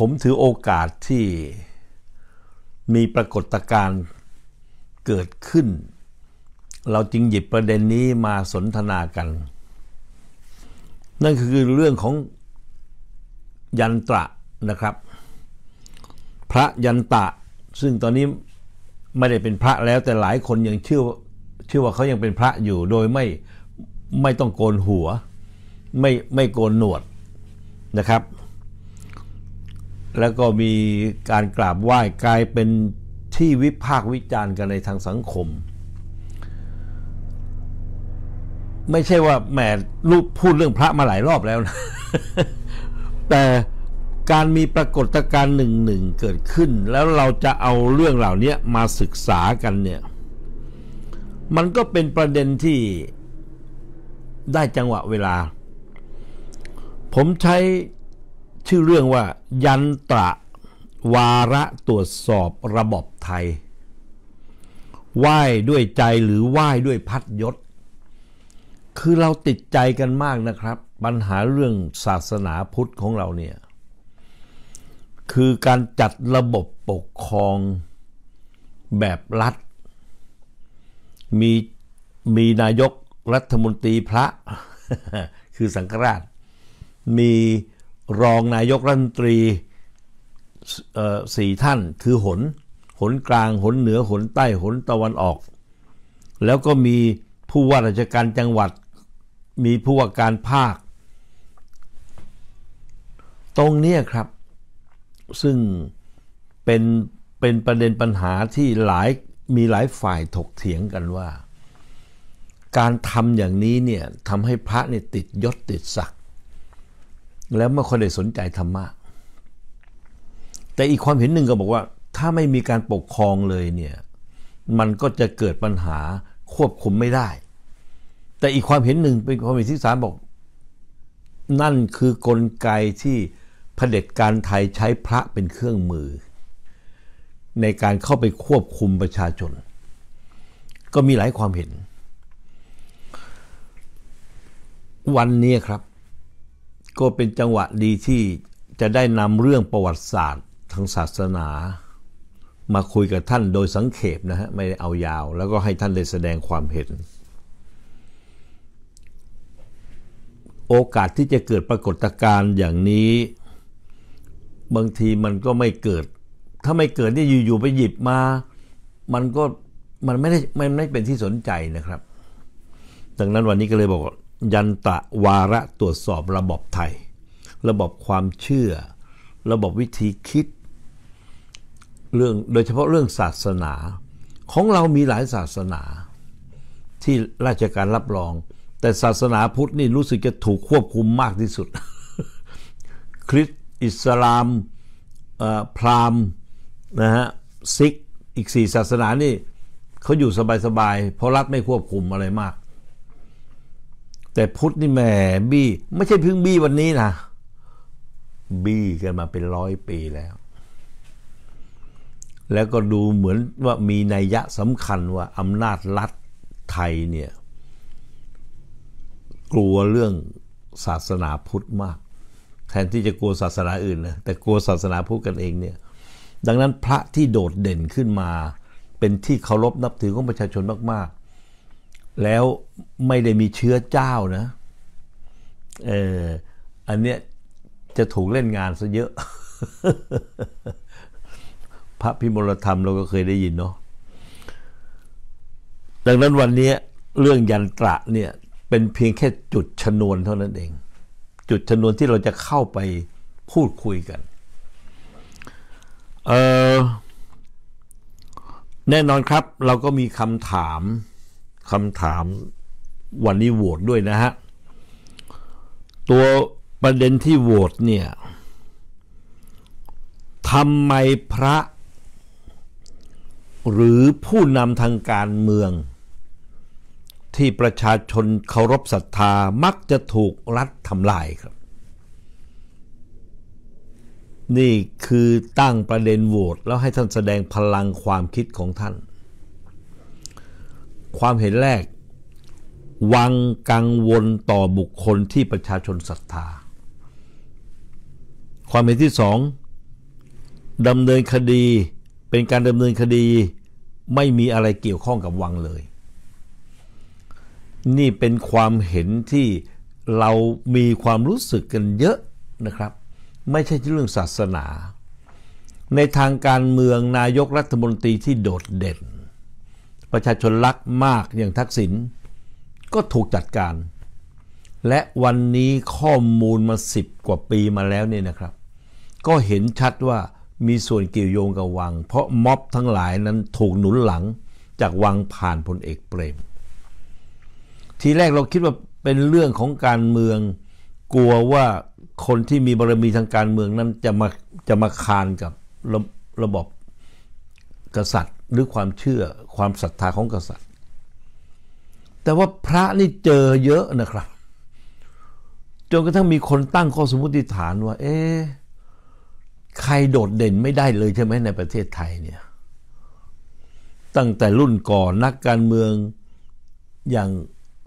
ผมถือโอกาสที่มีปรากฏการณ์เกิดขึ้น เราจึงหยิบประเด็นนี้มาสนทนากัน นั่นคือเรื่องของยันตระนะครับ พระยันตะซึ่งตอนนี้ไม่ได้เป็นพระแล้ว แต่หลายคนยังเชื่อเชื่อว่าเขายังเป็นพระอยู่ โดยไม่ไม่ต้องโกนหัวไม่ไม่โกนหนวดนะครับแล้วก็มีการกราบไหว้กลายเป็นที่วิพากษ์วิจารณ์กันในทางสังคม ไม่ใช่ว่าแหมรูปพูดเรื่องพระมาหลายรอบแล้วนะ แต่การมีปรากฏการณ์หนึ่งหนึ่งเกิดขึ้น แล้วเราจะเอาเรื่องเหล่านี้มาศึกษากันเนี่ยมันก็เป็นประเด็นที่ได้จังหวะเวลา ผมใช้ชื่อเรื่องว่ายันตระวาระตรวจสอบระบบไทยไหว้ด้วยใจหรือไหว้ด้วยพัดยศ คือเราติดใจกันมากนะครับ ปัญหาเรื่องศาสนาพุทธของเราเนี่ย คือการจัดระบบปกครองแบบรัฐ มี มี นายกรัฐมนตรีพระ คือสังฆราชมีรองนายก รัฐมนตรีสี่ท่านคือ หน หนกลาง หน เหนือ หน ใต้ หน ตะวันออก แล้วก็มีผู้ว่าราชการจังหวัด มีผู้ว่าการภาค ตรงนี้ครับ ซึ่ง เป็น เป็นประเด็นปัญหาที่ หลาย มีหลายฝ่ายถกเถียงกันว่า การทำอย่างนี้เนี่ยทำให้พระเนี่ยติดยศติดศักดแล้วไม่ค่อยได้สนใจธรรมะ แต่อีกความเห็นหนึ่งก็บอกว่า ถ้าไม่มีการปกครองเลยเนี่ย มันก็จะเกิดปัญหาควบคุมไม่ได้ แต่อีก ความเห็นหนึ่งเป็นความเห็นที่สามบอก นั่นคือกลไกที่เผด็จการไทยใช้พระเป็นเครื่องมือ ในการเข้าไปควบคุมประชาชน ก็มีหลายความเห็น วันนี้ครับก็เป็นจังหวะดีที่จะได้นำเรื่องประวัติศาสตร์ทางศาสนามาคุยกับท่านโดยสังเขปนะฮะ ไม่ได้เอายาวแล้วก็ให้ท่านได้แสดงความเห็น โอกาสที่จะเกิดปรากฏการณ์อย่างนี้บางทีมันก็ไม่เกิดถ้าไม่เกิดนี่อยู่ๆไปหยิบมา มันก็มันไม่ได้ไม่ไม่เป็นที่สนใจนะครับ ดังนั้นวันนี้ก็เลยบอกยันตะวาระตรวจสอบระบบไทย ระบบความเชื่อระบบวิธีคิดเรื่องโดยเฉพาะเรื่องศาสนาของเรามีหลายศาสนาที่ราชการรับรอง แต่ศาสนาพุทธนี่รู้สึกจะถูกควบคุมมากที่สุด คริสต์อิสลาม พราหมณ์นะฮะซิก อีกสี่ศาสนานี่ เขาอยู่สบาย ๆ เพราะรัฐไม่ควบคุมอะไรมากแต่พุทธนี่แหมบี้ไม่ใช่เพิ่งบี้วันนี้นะบี้กันมาเป็นร้อยปีแล้ว แล้วก็ดูเหมือนว่ามีนัยยะสำคัญว่าอำนาจรัฐไทยเนี่ยกลัวเรื่องศาสนาพุทธมาก แทนที่จะกลัวศาสนาอื่นนะแต่กลัวศาสนาพุทธกันเองเนี่ยดังนั้นพระที่โดดเด่นขึ้นมา เป็นที่เคารพนับถือของประชาชนมากๆแล้วไม่ได้มีเชื้อเจ้านะ เอออันเนี้ยจะถูกเล่นงานซะเยอะ พระพิมลธรรมเราก็เคยได้ยินเนาะ ดังนั้นวันนี้เรื่องยันตระเนี่ย เป็นเพียงแค่จุดชนวนเท่านั้นเอง จุดชนวนที่เราจะเข้าไปพูดคุยกัน เออแน่นอนครับเราก็มีคำถามคำถามวันนี้โหวตด้วยนะฮะ ตัวประเด็นที่โหวตเนี่ยทำไมพระหรือผู้นำทางการเมืองที่ประชาชนเคารพศรัทธามักจะถูกรัฐทำลายครับ นี่คือตั้งประเด็นโหวตแล้วให้ท่านแสดงพลังความคิดของท่านความเห็นแรก วังกังวลต่อบุคคลที่ประชาชนศรัทธา ความเห็นที่สองดำเนินคดีเป็นการดำเนินคดีไม่มีอะไรเกี่ยวข้องกับวังเลย นี่เป็นความเห็นที่เรามีความรู้สึกกันเยอะนะครับ ไม่ใช่เรื่องศาสนา ในทางการเมืองนายกรัฐมนตรีที่โดดเด่นประชาชนรักมากอย่างทักษิณก็ถูกจัดการ และวันนี้ข้อมูลมาสิบกว่าปีมาแล้วเนี่ยนะครับ ก็เห็นชัดว่ามีส่วนเกี่ยวโยงกับวัง เพราะม็อบทั้งหลายนั้นถูกหนุนหลังจากวังผ่านพลเอกเปรม ทีแรกเราคิดว่าเป็นเรื่องของการเมืองกลัวว่าคนที่มีบารมีทางการเมืองนั้นจะมาจะมาคานกับระระบบกษัตริย์หรือความเชื่อความศรัทธาของกษัตริย์ แต่ว่าพระนี่เจอเยอะนะครับจนกระทั่งมีคนตั้งข้อสมมติฐานว่า เอ๊ะใครโดดเด่นไม่ได้เลยใช่ไหมในประเทศไทยเนี่ยตั้งแต่รุ่นก่อนนักการเมืองอย่าง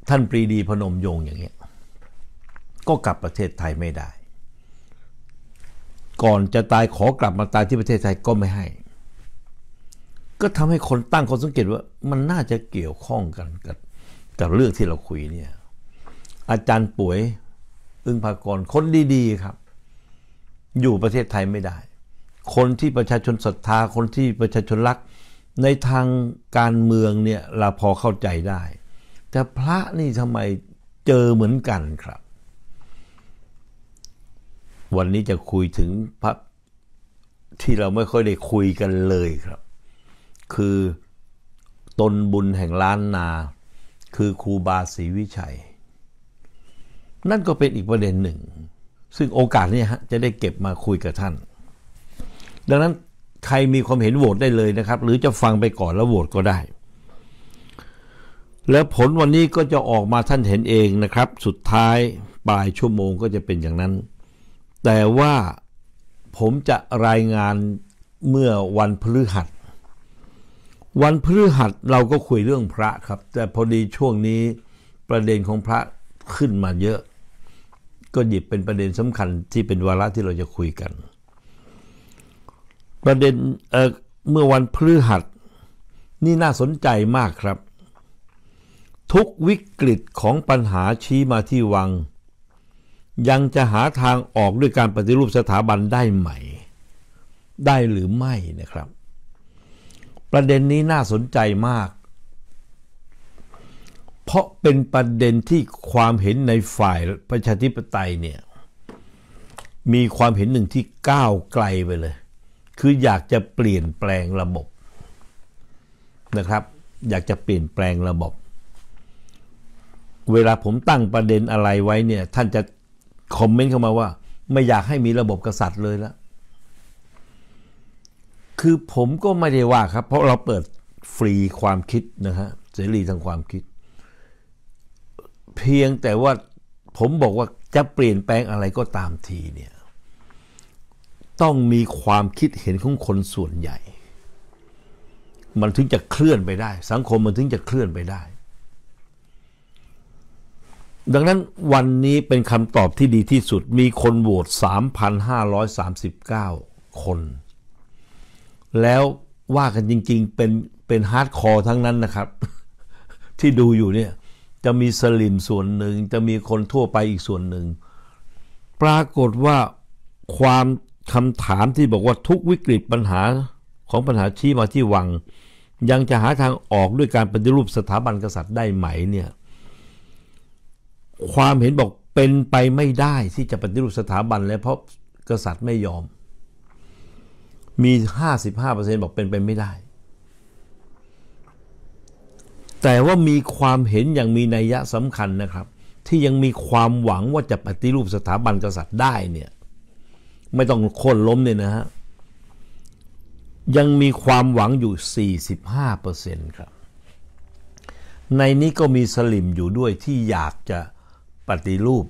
ท่านปรีดีพนมยงอย่างเงี้ยก็กลับประเทศไทยไม่ได้ ก่อนจะตายขอกลับมาตายที่ประเทศไทยก็ไม่ให้ก็ทำให้คนตั้งคนสังเกตว่ามันน่าจะเกี่ยวข้องกันกับกับเรื่องที่เราคุยเนี่ย อาจารย์ป่วยอึ้งภากร คนดีๆครับ อยู่ประเทศไทยไม่ได้ คนที่ประชาชนศรัทธาคนที่ประชาชนรัก ในทางการเมืองเนี่ยเราพอเข้าใจได้ แต่พระนี่ทำไม เจอเหมือนกันครับ วันนี้จะคุยถึงพระที่เราไม่ค่อยได้คุยกันเลยครับคือตนบุญแห่งล้านนา คือครูบาศรีวิชัย นั่นก็เป็นอีกประเด็นหนึ่ง ซึ่งโอกาสนี้ฮะจะได้เก็บมาคุยกับท่าน ดังนั้นใครมีความเห็นโหวตได้เลยนะครับ หรือจะฟังไปก่อนแล้วโหวตก็ได้ แล้วผลวันนี้ก็จะออกมาท่านเห็นเองนะครับ สุดท้ายปลายชั่วโมงก็จะเป็นอย่างนั้น แต่ว่าผมจะรายงานเมื่อวันพฤหัสวันพฤหัสเราก็คุยเรื่องพระครับ แต่พอดีช่วงนี้ประเด็นของพระขึ้นมาเยอะ ก็หยิบเป็นประเด็นสำคัญที่เป็นวาระที่เราจะคุยกัน ประเด็นเเมื่อวันพฤหัส นี่น่าสนใจมากครับ ทุกวิกฤตของปัญหาชี้มาที่วัง ยังจะหาทางออกด้วยการปฏิรูปสถาบันได้ไหม ได้หรือไม่นะครับประเด็นนี้น่าสนใจมาก เพราะเป็นประเด็นที่ความเห็นในฝ่ายประชาธิปไตยเนี่ย มีความเห็นหนึ่งที่ก้าวไกลไปเลย คืออยากจะเปลี่ยนแปลงระบบนะครับ อยากจะเปลี่ยนแปลงระบบ เวลาผมตั้งประเด็นอะไรไว้เนี่ย ท่านจะคอมเมนต์เข้ามาว่าไม่อยากให้มีระบบกษัตริย์เลยละคือผมก็ไม่ได้ว่าครับ เพราะเราเปิดฟรีความคิดนะฮะเสรีทางความคิด เพียงแต่ว่าผมบอกว่าจะเปลี่ยนแปลงอะไรก็ตามทีเนี่ยต้องมีความคิดเห็นของคนส่วนใหญ่ มันถึงจะเคลื่อนไปได้ สังคมมันถึงจะเคลื่อนไปได้ ดังนั้นวันนี้เป็นคำตอบที่ดีที่สุดมีคนโหวต3,539 คนแล้วว่ากันจริงๆเป็นเป็นฮาร์ดคอร์ทั้งนั้นนะครับ ที่ดูอยู่เนี่ยจะมีสลิมส่วนหนึ่งจะมีคนทั่วไปอีกส่วนหนึ่งปรากฏว่าความคำถามที่บอกว่าทุกวิกฤตปัญหาของปัญหาชี่มาที่วัง ยังจะหาทางออกด้วยการปฏิรูปสถาบันกษัตริย์ได้ไหมเนี่ย ความเห็นบอกเป็นไปไม่ได้ที่จะปฏิรูปสถาบันแล้วเพราะกษัตริย์ไม่ยอมมี 55%บอกเป็นไปไม่ได้ แต่ว่ามีความเห็นอย่างมีนัยยะสำคัญนะครับ ที่ยังมีความหวังว่าจะปฏิรูปสถาบันกษัตริย์ได้เนี่ยไม่ต้องโค่นล้มเนี่ยนะฮะยังมีความหวังอยู่ 45%ครับในนี้ก็มีสลิมอยู่ด้วยที่อยากจะปฏิรูป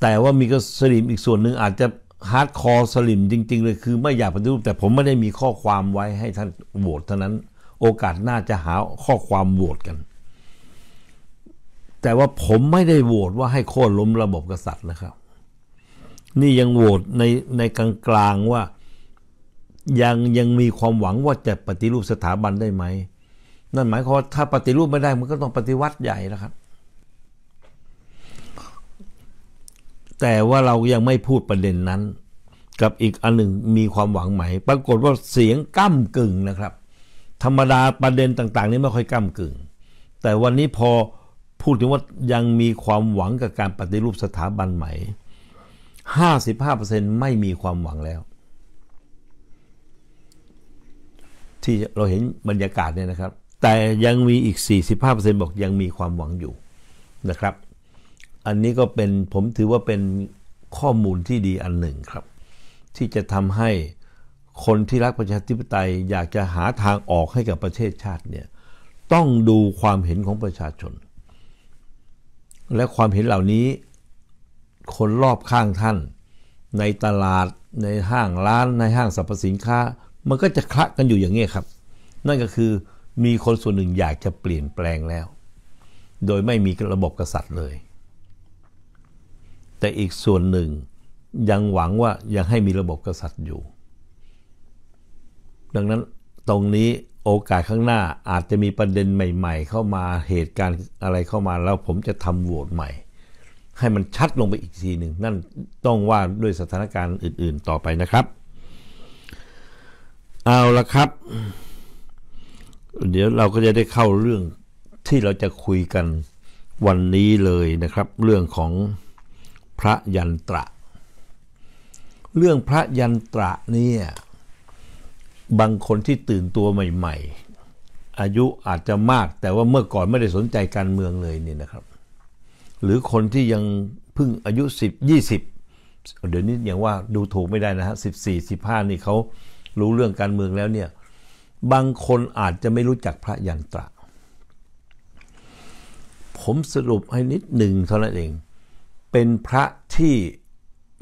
แต่ว่ามีก็สลิมอีกส่วนหนึ่งอาจจะฮาร์ดคอร์สลิม จริง ๆ เลย คือ ไม่อยากปฏิรูป แต่ผมไม่ได้มีข้อความไว้ให้ ท่าน โหวตเท่านั้น โอกาส น่าจะหาข้อความ โหวตกัน แต่ว่าผมไม่ได้ โหวตว่าให้โค่นล้มระบบกษัตริย์นะครับ นี่ยัง โหวตในในกลางๆว่ายังยังมีความหวังว่าจะปฏิรูปสถาบันได้ไหม นั่นหมายความว่าถ้าปฏิรูปไม่ได้ มันก็ต้องปฏิวัติใหญ่แล้วครับแต่ว่าเรายังไม่พูดประเด็นนั้น กับอีกอันหนึ่งมีความหวังไหมปรากฏว่าเสียงก้ากึ่งนะครับ ธรรมดาประเด็นต่าง ๆ นี้ไม่ค่อยก้ากึ่งแต่วันนี้พอพูดถึงว่ายังมีความหวังกับการปฏิรูปสถาบันใหม่หห้้าาสิบเเปอร์ซ55%ไม่มีความหวังแล้ว ที่เราเห็นบรรยากาศเนี่ยนะครับ แต่ยังมีอีก45%บอกยังมีความหวังอยู่นะครับอันนี้ก็เป็นผมถือว่าเป็นข้อมูลที่ดีอันหนึ่งครับ ที่จะทำให้คนที่รักประชาธิปไตยอยากจะหาทางออกให้กับประเทศชาติเนี่ยต้องดูความเห็นของประชาชน และความเห็นเหล่านี้ คนรอบข้างท่าน ในตลาดในห้างร้าน ในห้างสรรพสินค้ามันก็จะคละกันอยู่อย่างนี้ครับ นั่นก็คือมีคนส่วนหนึ่งอยากจะเปลี่ยนแปลงแล้ว โดยไม่มีระบบกษัตริย์เลยแต่อีกส่วนหนึ่งยังหวังว่ายังให้มีระบบกษัตริย์อยู่ ดังนั้นตรงนี้โอกาสข้างหน้าอาจจะมีประเด็นใหม่ๆ เข้ามาเหตุการณ์อะไรเข้ามาแล้วผมจะทำโหวตใหม่ ให้มันชัดลงไปอีกทีหนึ่งนั่นต้องว่าด้วยสถานการณ์อื่นๆต่อไปนะครับ เอาละครับ เดี๋ยวเราก็จะได้เข้าเรื่องที่เราจะคุยกันวันนี้เลยนะครับ เรื่องของพระยันตระเรื่องพระยันตระเนี่ยบางคนที่ตื่นตัวใหม่ ๆ อายุอาจจะมากแต่ว่าเมื่อก่อนไม่ได้สนใจการเมืองเลยนี่นะครับ หรือคนที่ยังเพิ่งอายุ10 20เดี๋ยวนี้อย่างว่าดูถูกไม่ได้นะฮะ14 15นี่เขารู้เรื่องการเมืองแล้วเนี่ยบางคนอาจจะไม่รู้จักพระยันตระ ผมสรุปให้นิดหนึ่งเท่านั้นเองเป็นพระที่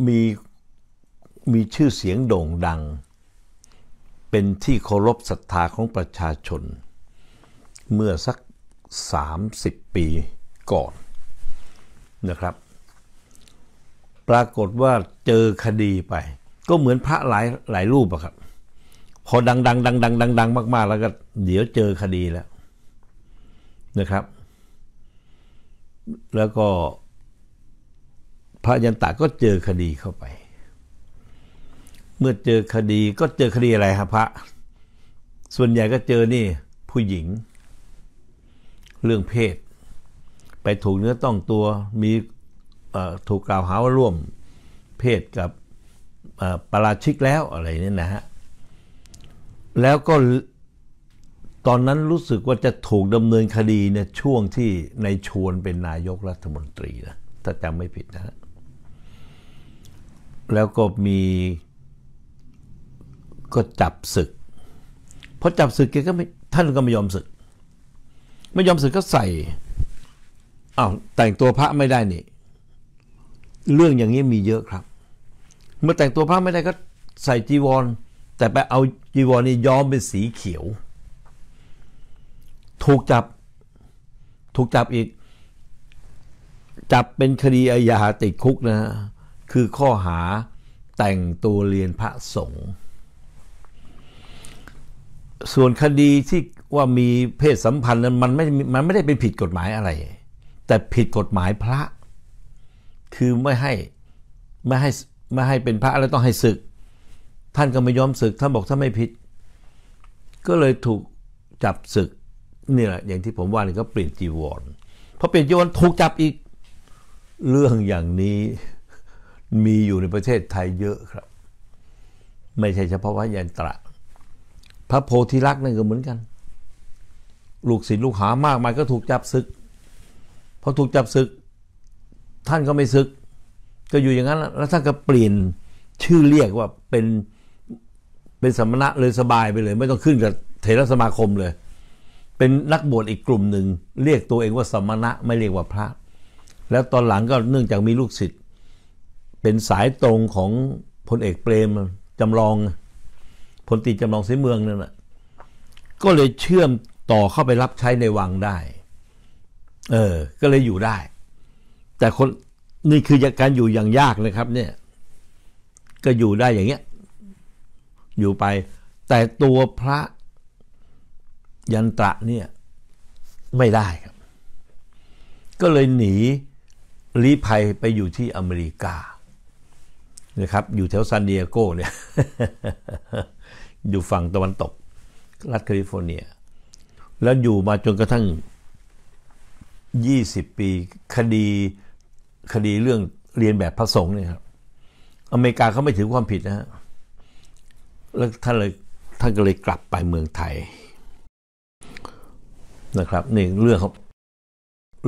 มี มีชื่อเสียงโด่งดัง เป็นที่เคารพศรัทธาของประชาชน เมื่อสัก30ปีก่อนนะครับ ปรากฏว่าเจอคดีไป ก็เหมือนพระหลายหลายรูปอะครับพอดังดังดังดังดังดังมาก ๆ แล้วก็ เดี๋ยวเจอคดีแล้วนะครับ แล้วก็พระยันตาก็เจอคดีเข้าไป เมื่อเจอคดีก็เจอคดีอะไรฮะพระ ส่วนใหญ่ก็เจอนี่ผู้หญิง เรื่องเพศ ไปถูกเนื้อต้องตัวมีถูกกล่าวหาว่าร่วม เพศกับปราชิกแล้วอะไรนี่นะฮะ แล้วก็ตอนนั้นรู้สึกว่าจะถูกดำเนินคดีเนี่ยช่วงที่ในชวนเป็นนายกรัฐมนตรีนะถ้าจำไม่ผิดนะแล้วก็มีก็จับศึกพอจับศึกแกก็ไม่ท่านก็ไม่ยอมศึก ไม่ยอมศึกก็ใส่อา้าวแต่งตัวพระไม่ได้นี่ เรื่องอย่างนี้มีเยอะครับ เมื่อแต่งตัวพระไม่ได้ก็ใส่จีวร แต่ไปเอาจีวรนี่ย้อมเป็นสีเขียว ถูกจับ ถูกจับอีก จับเป็นคดีอาญาติดคุกนะฮะคือข้อหาแต่งตัวเรียนพระสงฆ์ ส่วนคดีที่ว่ามีเพศสัมพันธ์นั้นมันไม่ มันไม่ได้เป็นผิดกฎหมายอะไร แต่ผิดกฎหมายพระ คือไม่ให้ไม่ให้ไม่ให้เป็นพระแล้วต้องให้ศึก ท่านก็ไม่ยอมศึก ท่านบอกท่านไม่ผิด ก็เลยถูกจับศึก นี่แหละ อย่างที่ผมว่านี่ก็เปลี่ยนจีวรพอเปลี่ยนจีวรถูกจับอีกเรื่องอย่างนี้มีอยู่ในประเทศไทยเยอะครับ ไม่ใช่เฉพาะวัะยันตระพระโพธิลักษณ์นั่นก็เหมือนกัน ลูกศิษย์ลูกหามากมายก็ถูกจับศึกพอถูกจับศึก ท่านก็ไม่ศึก ก็อยู่อย่างนั้นแล้วท่านก็เปลี่ยนชื่อเรียกว่าเป็นเป็นสมณะเลยสบายไปเลย ไม่ต้องขึ้นกับเถรสมาคมเลย เป็นนักบวชอีกกลุ่มหนึ่งเรียกตัวเองว่าสมณะ ไม่เรียกว่าพระ แล้วตอนหลังก็เนื่องจากมีลูกศิษย์เป็นสายตรงของพลเอกเปรมจำลองพลตีจำลองเสียเมืองนั่นแหละก็เลยเชื่อมต่อเข้าไปรับใช้ในวังได้ เออ ก็เลยอยู่ได้ แต่คนนี่คือการอยู่อย่างยากนะครับ เนี่ย ก็อยู่ได้อย่างเงี้ย อยู่ไป แต่ตัวพระยันตระเนี่ย ไม่ได้ครับ ก็เลยหนีลี้ภัยไปอยู่ที่อเมริกานะครับอยู่แถวซานดิเอโกเนี่ย อยู่ฝั่งตะวันตกรัฐแคลิฟอร์เนีย แล้วอยู่มาจนกระทั่ง 20 ปี คดี คดีเรื่องเรียนแบบพระสงฆ์เนี่ยครับ อเมริกาเขาไม่ถือความผิดนะฮะแล้วท่านเลยท่านก็เลยกลับไปเมืองไทย นะครับนี่เรื่อง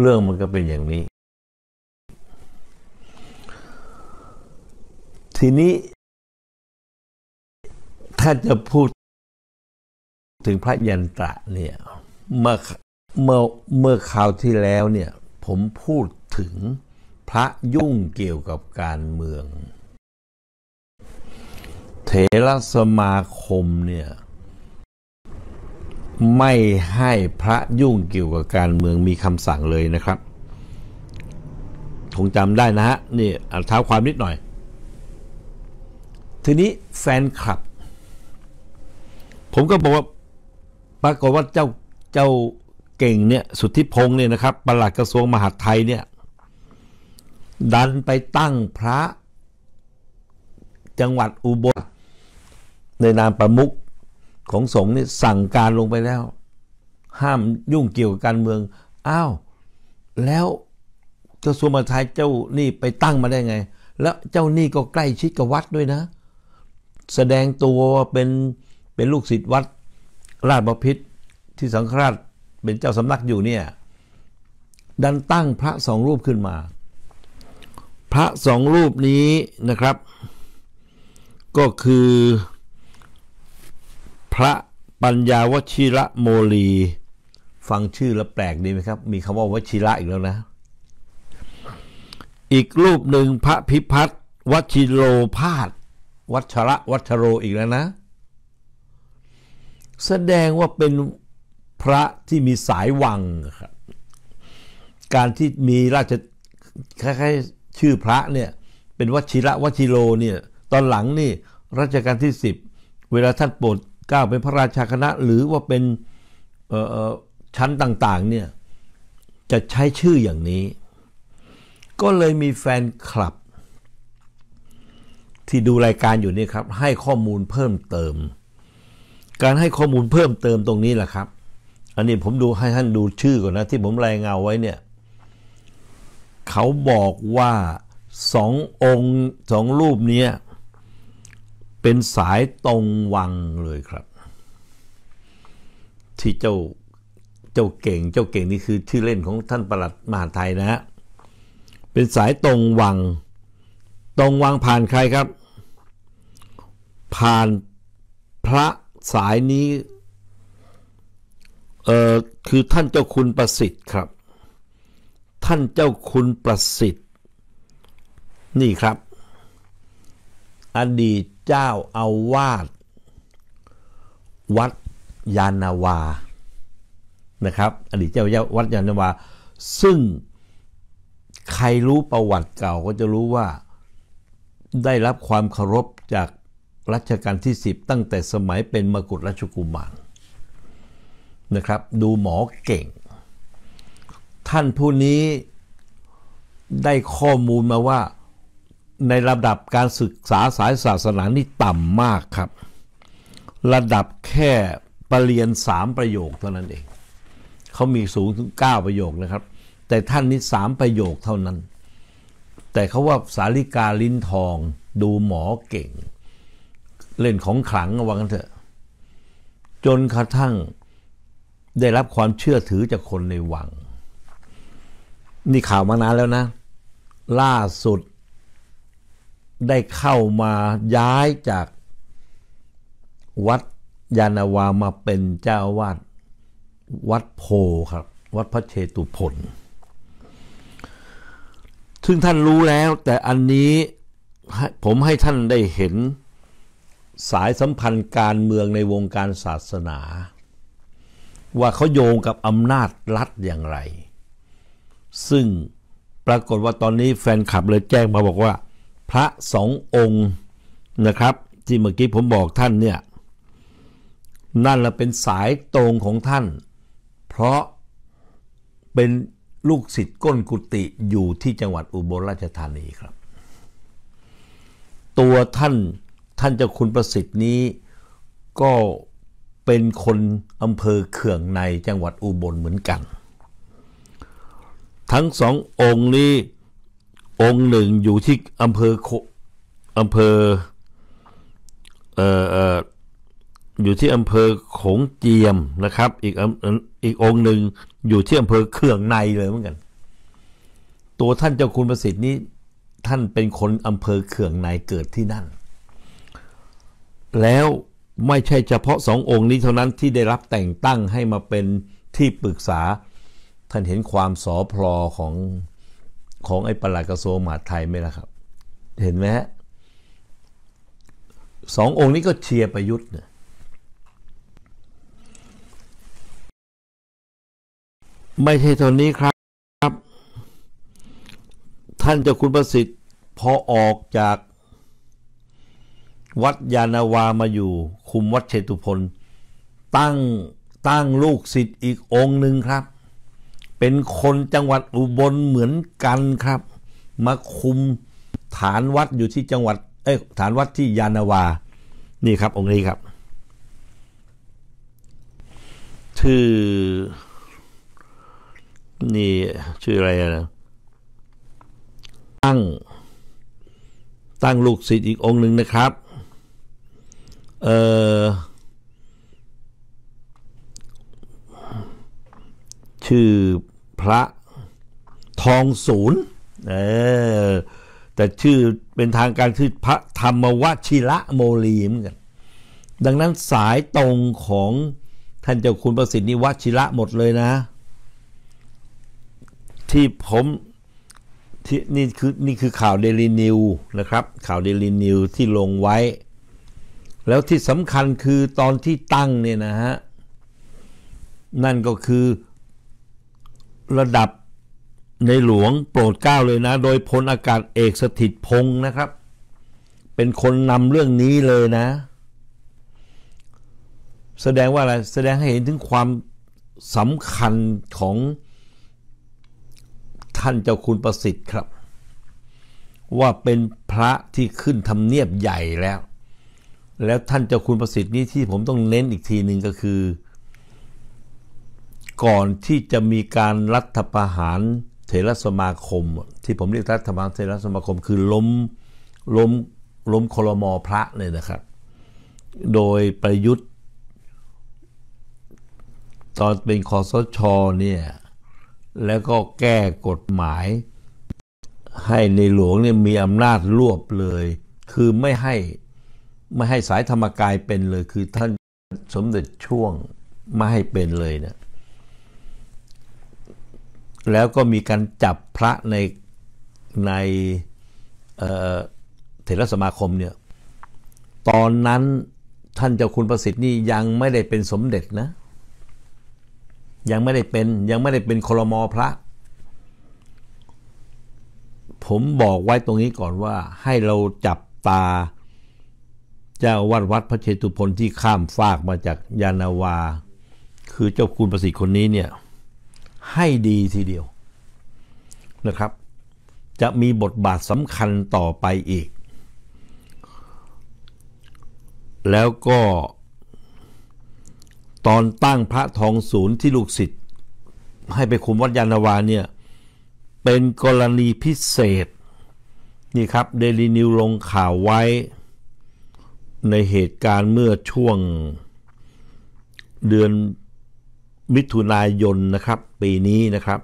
เรื่องมันก็เป็นอย่างนี้ทีนี้ถ้าจะพูด ถึงพระยันตระเนี่ย เมื่อเมื่อเมื่อคราวที่แล้วเนี่ย ผมพูดถึงพระยุ่งเกี่ยวกับการเมือง เถรสมาคมเนี่ย ไม่ให้พระยุ่งเกี่ยวกับการเมืองมีคำสั่งเลยนะครับคงจำได้นะฮะนี่เท้าความนิดหน่อยทีนี้แฟนคลับ ผมก็บอกว่า ปรากฏว่าเจ้าเจ้าเก่งเนี่ยสุทธิพงศ์เนี่ยนะครับประหลัดกระทรวงมหาดไทยเนี่ย ดันไปตั้งพระ จังหวัดอุบลในนามประมุขของสงฆ์นี่สั่งการลงไปแล้ว ห้ามยุ่งเกี่ยวกับการเมือง อ้าว แล้วกระทรวงมหาดไทยเจ้านี่ไปตั้งมาได้ไง แล้วเจ้านี่ก็ใกล้ชิดกับวัดด้วยนะแสดงตัวว่าเป็น เป็นลูกศิษย์วัดราชบพิษที่สังฆราชเป็นเจ้าสำนักอยู่เนี่ย ดันตั้งพระสองรูปขึ้นมา พระสองรูปนี้นะครับ ก็คือ พระปัญญาวชิระโมลี ฟังชื่อแล้วแปลกดีไหมครับ มีคำว่าวชิระอีกแล้วนะ อีกรูปหนึ่งพระพิพัฒน์วชิโรพาสวัชระวัชโรอีกแล้วนะ แสดงว่าเป็นพระที่มีสายวังครับการที่มีราชคล้ายๆชื่อพระเนี่ยเป็นวชิระวชิโรเนี่ยตอนหลังนี่รัชกาลที่10เวลาท่านโปรดก้าวเป็นพระราชาคณะ หรือว่าเป็นชั้นต่างๆเนี่ยจะใช้ชื่ออย่างนี้ ก็เลยมีแฟนคลับที่ดูรายการอยู่นี่ครับให้ข้อมูลเพิ่มเติม การให้ข้อมูลเพิ่มเติมตรงนี้แหละครับ อันนี้ผมดูให้ท่านดูชื่อก่อนนะ ที่ผมรายงานไว้เนี่ยเขาบอกว่าสององค์สองรูปนี้เป็นสายตรงวังเลยครับ ที่เจ้าเจ้าเก่งเจ้าเก่งนี่คือชื่อเล่นของท่านประหลัดมหาไทยนะฮะเป็นสายตรงวัง ตรงวังผ่านใครครับผ่านพระสายนี้เออคือท่านเจ้าคุณประสิทธิ์ครับ ท่านเจ้าคุณประสิทธิ์ นี่ครับ อดีตเจ้าอาวาสวัดยานาวา นะครับอดีตเจ้าวัดยานาวา ซึ่งใครรู้ประวัติเก่าก็จะรู้ว่าได้รับความเคารพจากรัชกาลที่ 10 ตั้งแต่สมัยเป็นมกุฎราชกุมารนะครับ ดูหมอเก่ง ท่านผู้นี้ได้ข้อมูลมาว่าในระดับการศึกษาสายศาสนานี่ต่ำมากครับ ระดับแค่ปรริญญาสามประโยคเท่านั้นเองเขามีสูงถึง9ประโยคนะครับ แต่ท่านนี้สามประโยคเท่านั้น แต่เขาว่าสาริกาลิ้นทองดูหมอเก่งเล่นของขลังว่ากันเถอะจนกระทั่ง ได้รับความเชื่อถือจากคนในวัง นี่ข่าวมานานแล้วนะ ล่าสุด ได้เข้ามาย้ายจาก วัดยานาวามาเป็นเจ้าวาดวัดโพครับ วัดพระเชตุพนซึ่งท่านรู้แล้วแต่อันนี้ผมให้ท่านได้เห็นสายสัมพันธ์การเมืองในวงการศาสนา ว่าเขาโยงกับ อำนาจรัฐอย่างไร ซึ่งปรากฏว่าตอนนี้แฟนคลับเลยแจ้งมาบอกว่า พระสององค์นะครับ ที่เมื่อกี้ผมบอกท่านเนี่ย นั่นละเป็นสายตรงของท่าน เพราะเป็นลูกศิษย์ก้นกุฏิอยู่ที่จังหวัดอุบลราชธานีครับ ตัวท่านท่านเจ้าคุณประสิทธิ์นี้ก็เป็นคนอำเภอเขื่องในจังหวัดอุบลเหมือนกัน ทั้งสององค์นี้องค์หนึ่งอยู่ที่ อำเภออำเภอเอ่อเออยู่ที่อำเภอโขงเจียมนะครับ อีกอีกองค์หนึ่งอยู่ที่อำเภอเขื่องในเลยเหมือนกัน ตัวท่านเจ้าคุณประสิทธิ์นี้ท่านเป็นคนอำเภอเขื่องในเกิดที่นั่นแล้วไม่ใช่เฉพาะสององค์นี้เท่านั้นที่ได้รับแต่งตั้งให้มาเป็นที่ปรึกษา ท่านเห็นความสอพลอของ ของไอ้ประหลัดกระทรวงมหาดไทยไหมล่ะครับ เห็นไหมฮะสององค์นี้ก็เชียร์ประยุทธ์เนี่ยไม่ใช่ตอนนี้ครับ ท่านเจ้าคุณประสิทธิ์ พอออกจากวัดยานาวามาอยู่ คุมวัดเชตุพลตั้งตั้งลูกศิษย์อีกองหนึ่งครับ เป็นคนจังหวัดอุบลเหมือนกันครับมาคุมฐานวัดอยู่ที่จังหวัดเอ้ฐานวัดที่ยานาวา นี่ครับ องค์นี้ครับชื่อนี่ชื่ออะไรนะตั้ง ตั้งลูกศิษย์อีกองหนึ่งนะครับเออชื่อพระทองศูนย์เออแต่ชื่อเป็นทางการชื่อพระธรรมวชิระโมลีเหมือนกันดังนั้นสายตรงของท่านเจ้าคุณประสิทธิ์นิวัชิระหมดเลยนะ ที่ผมที่นี่คือนี่คือข่าวเดลินิวนะครับ ข่าวเดลินิวที่ลงไว้แล้วที่สำคัญคือตอนที่ตั้งเนี่ยนะฮะ นั่นก็คือ ระดับในหลวงโปรดเกล้าเลยนะ โดยพลอากาศเอกสถิตพงศ์นะครับ เป็นคนนำเรื่องนี้เลยนะ แสดงว่าอะไรแสดงให้เห็นถึงความสำคัญของ ท่านเจ้าคุณประสิทธิ์ครับ ว่าเป็นพระที่ขึ้นทำเนียบใหญ่แล้วแล้วท่านเจ้าคุณประสิทธิ์นี้ที่ผมต้องเน้นอีกทีหนึ่งก็คือก่อนที่จะมีการรัฐประหารเถรสมาคม ที่ผมเรียกรัฐประหารเถรสมาคมคือล้มล้มล้มคลมอพระเลยนะครับ โดยประยุทธ์ ตอนเป็นคอสชอเนี่ย แล้วก็แก้กฎหมายให้ในหลวงเนี่ยมีอำนาจรวบเลย คือไม่ให้ไม่ให้สายธรรมกายเป็นเลย คือท่านสมเด็จช่วงไม่ให้เป็นเลยเนะี่ยแล้วก็มีการจับพระในในเถรสมาคมเนี่ย ตอนนั้นท่านเจ้าคุณประสิทธิ์นี่ยังไม่ได้เป็นสมเด็จนะ ยังไม่ได้เป็นยังไม่ได้เป็นคลมอพระ ผมบอกไว้ตรงนี้ก่อนว่า ให้เราจับตาเจ้าวาดวัดพระเชตุพนที่ข้ามฟากมาจากยานาวา คือเจ้าคุณประสิทธิ์คนนี้เนี่ย ให้ดีทีเดียวนะครับ จะมีบทบาทสำคัญต่อไปอีก แล้วก็ตอนตั้งพระทองศูนย์ที่ลูกศิษย์ให้ไปคุมวัดยานาวาเนี่ย เป็นกรณีพิเศษ นี่ครับเดลีนิวลงข่าวไว้ในเหตุการณ์เมื่อช่วงเดือนมิถุนายนนะครับ ปีนี้นะครับ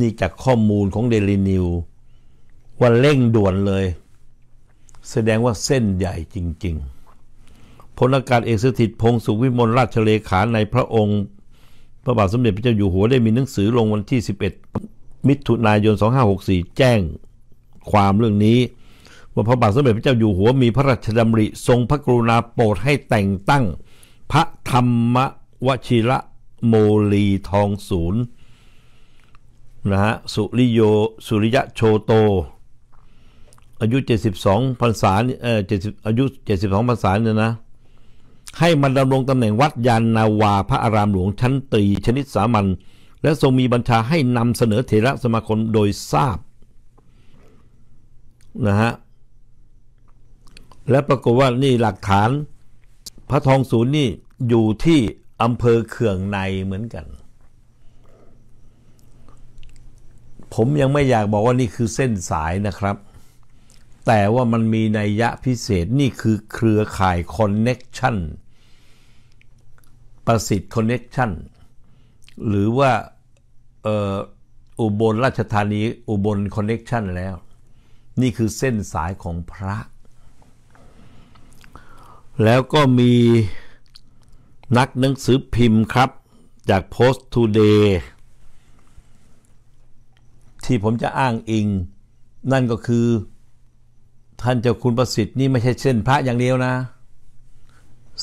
นี่จากข้อมูลของเดลินิวว่าเร่งด่วนเลย แสดงว่าเส้นใหญ่จริง ๆพลอากาศเอกสถิตพงศสุวิมลราชเลขาในพระองค์พระบาทสมเด็จพระเจ้าอยู่หัวได้มีหนังสือลงวันที่ 11 มิถุนายน2564 แจ้งความเรื่องนี้ว่าพระบาทสมเด็จพระเจ้าอยู่หัวมีพระราชดำริ ทรงพระกรุณาโปรดให้แต่งตั้งพระธรรมวชิระโมลีทองศูนย์นะฮะสุริโยสุริยะโชโตอายุ 72พรรษาเอ่อ70อายุ72พรรษาเนี่ยนะให้มันดำรงตำแหน่งวัดยานนาวาพระอารามหลวงชั้นตรีชนิดสามัญและทรงมีบัญชาให้นำเสนอเถระสมาคมโดยทราบนะฮะและปรากฏว่านี่หลักฐานพระทองศูนย์นี่อยู่ที่อำเภอเขื่องในเหมือนกัน ผมยังไม่อยากบอกว่านี่คือเส้นสายนะครับ แต่ว่ามันมีนัยยะพิเศษนี่คือเครือข่ายคอนเน็กชันประสิทธิ์คอนเน็กชันหรือว่าอุบลราชธานีอุบลคอนเน็กชันแล้ว นี่คือเส้นสายของพระแล้วก็มีนักหนังสือพิมพ์ครับ จากโพสต์ทูเดย์ที่ผมจะอ้างอิง นั่นก็คือ ท่านเจ้าคุณประสิทธิ์นี่ไม่ใช่เส้นพระอย่างเดียวนะ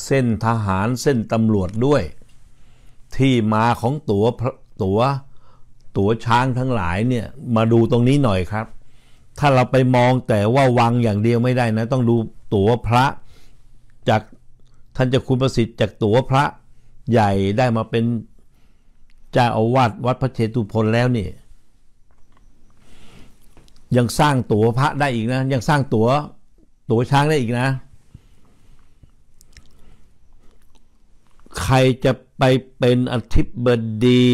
เส้นทหารเส้นตำรวจด้วย ที่มาของตัวตัวตัวช้างทั้งหลายเนี่ย มาดูตรงนี้หน่อยครับ ถ้าเราไปมองแต่ว่าวังอย่างเดียวไม่ได้นะ ต้องดูตัวพระจากท่านเจ้าคุณประสิทธิ์จากตัวพระใหญ่ได้มาเป็น เจ้าอาวาสวัดพระเชตุพนแล้ว นี่ ยังสร้างตัวพระได้อีกนะ ยังสร้างตัวตัวช้างได้อีกนะ ใครจะไปเป็นอธิบดี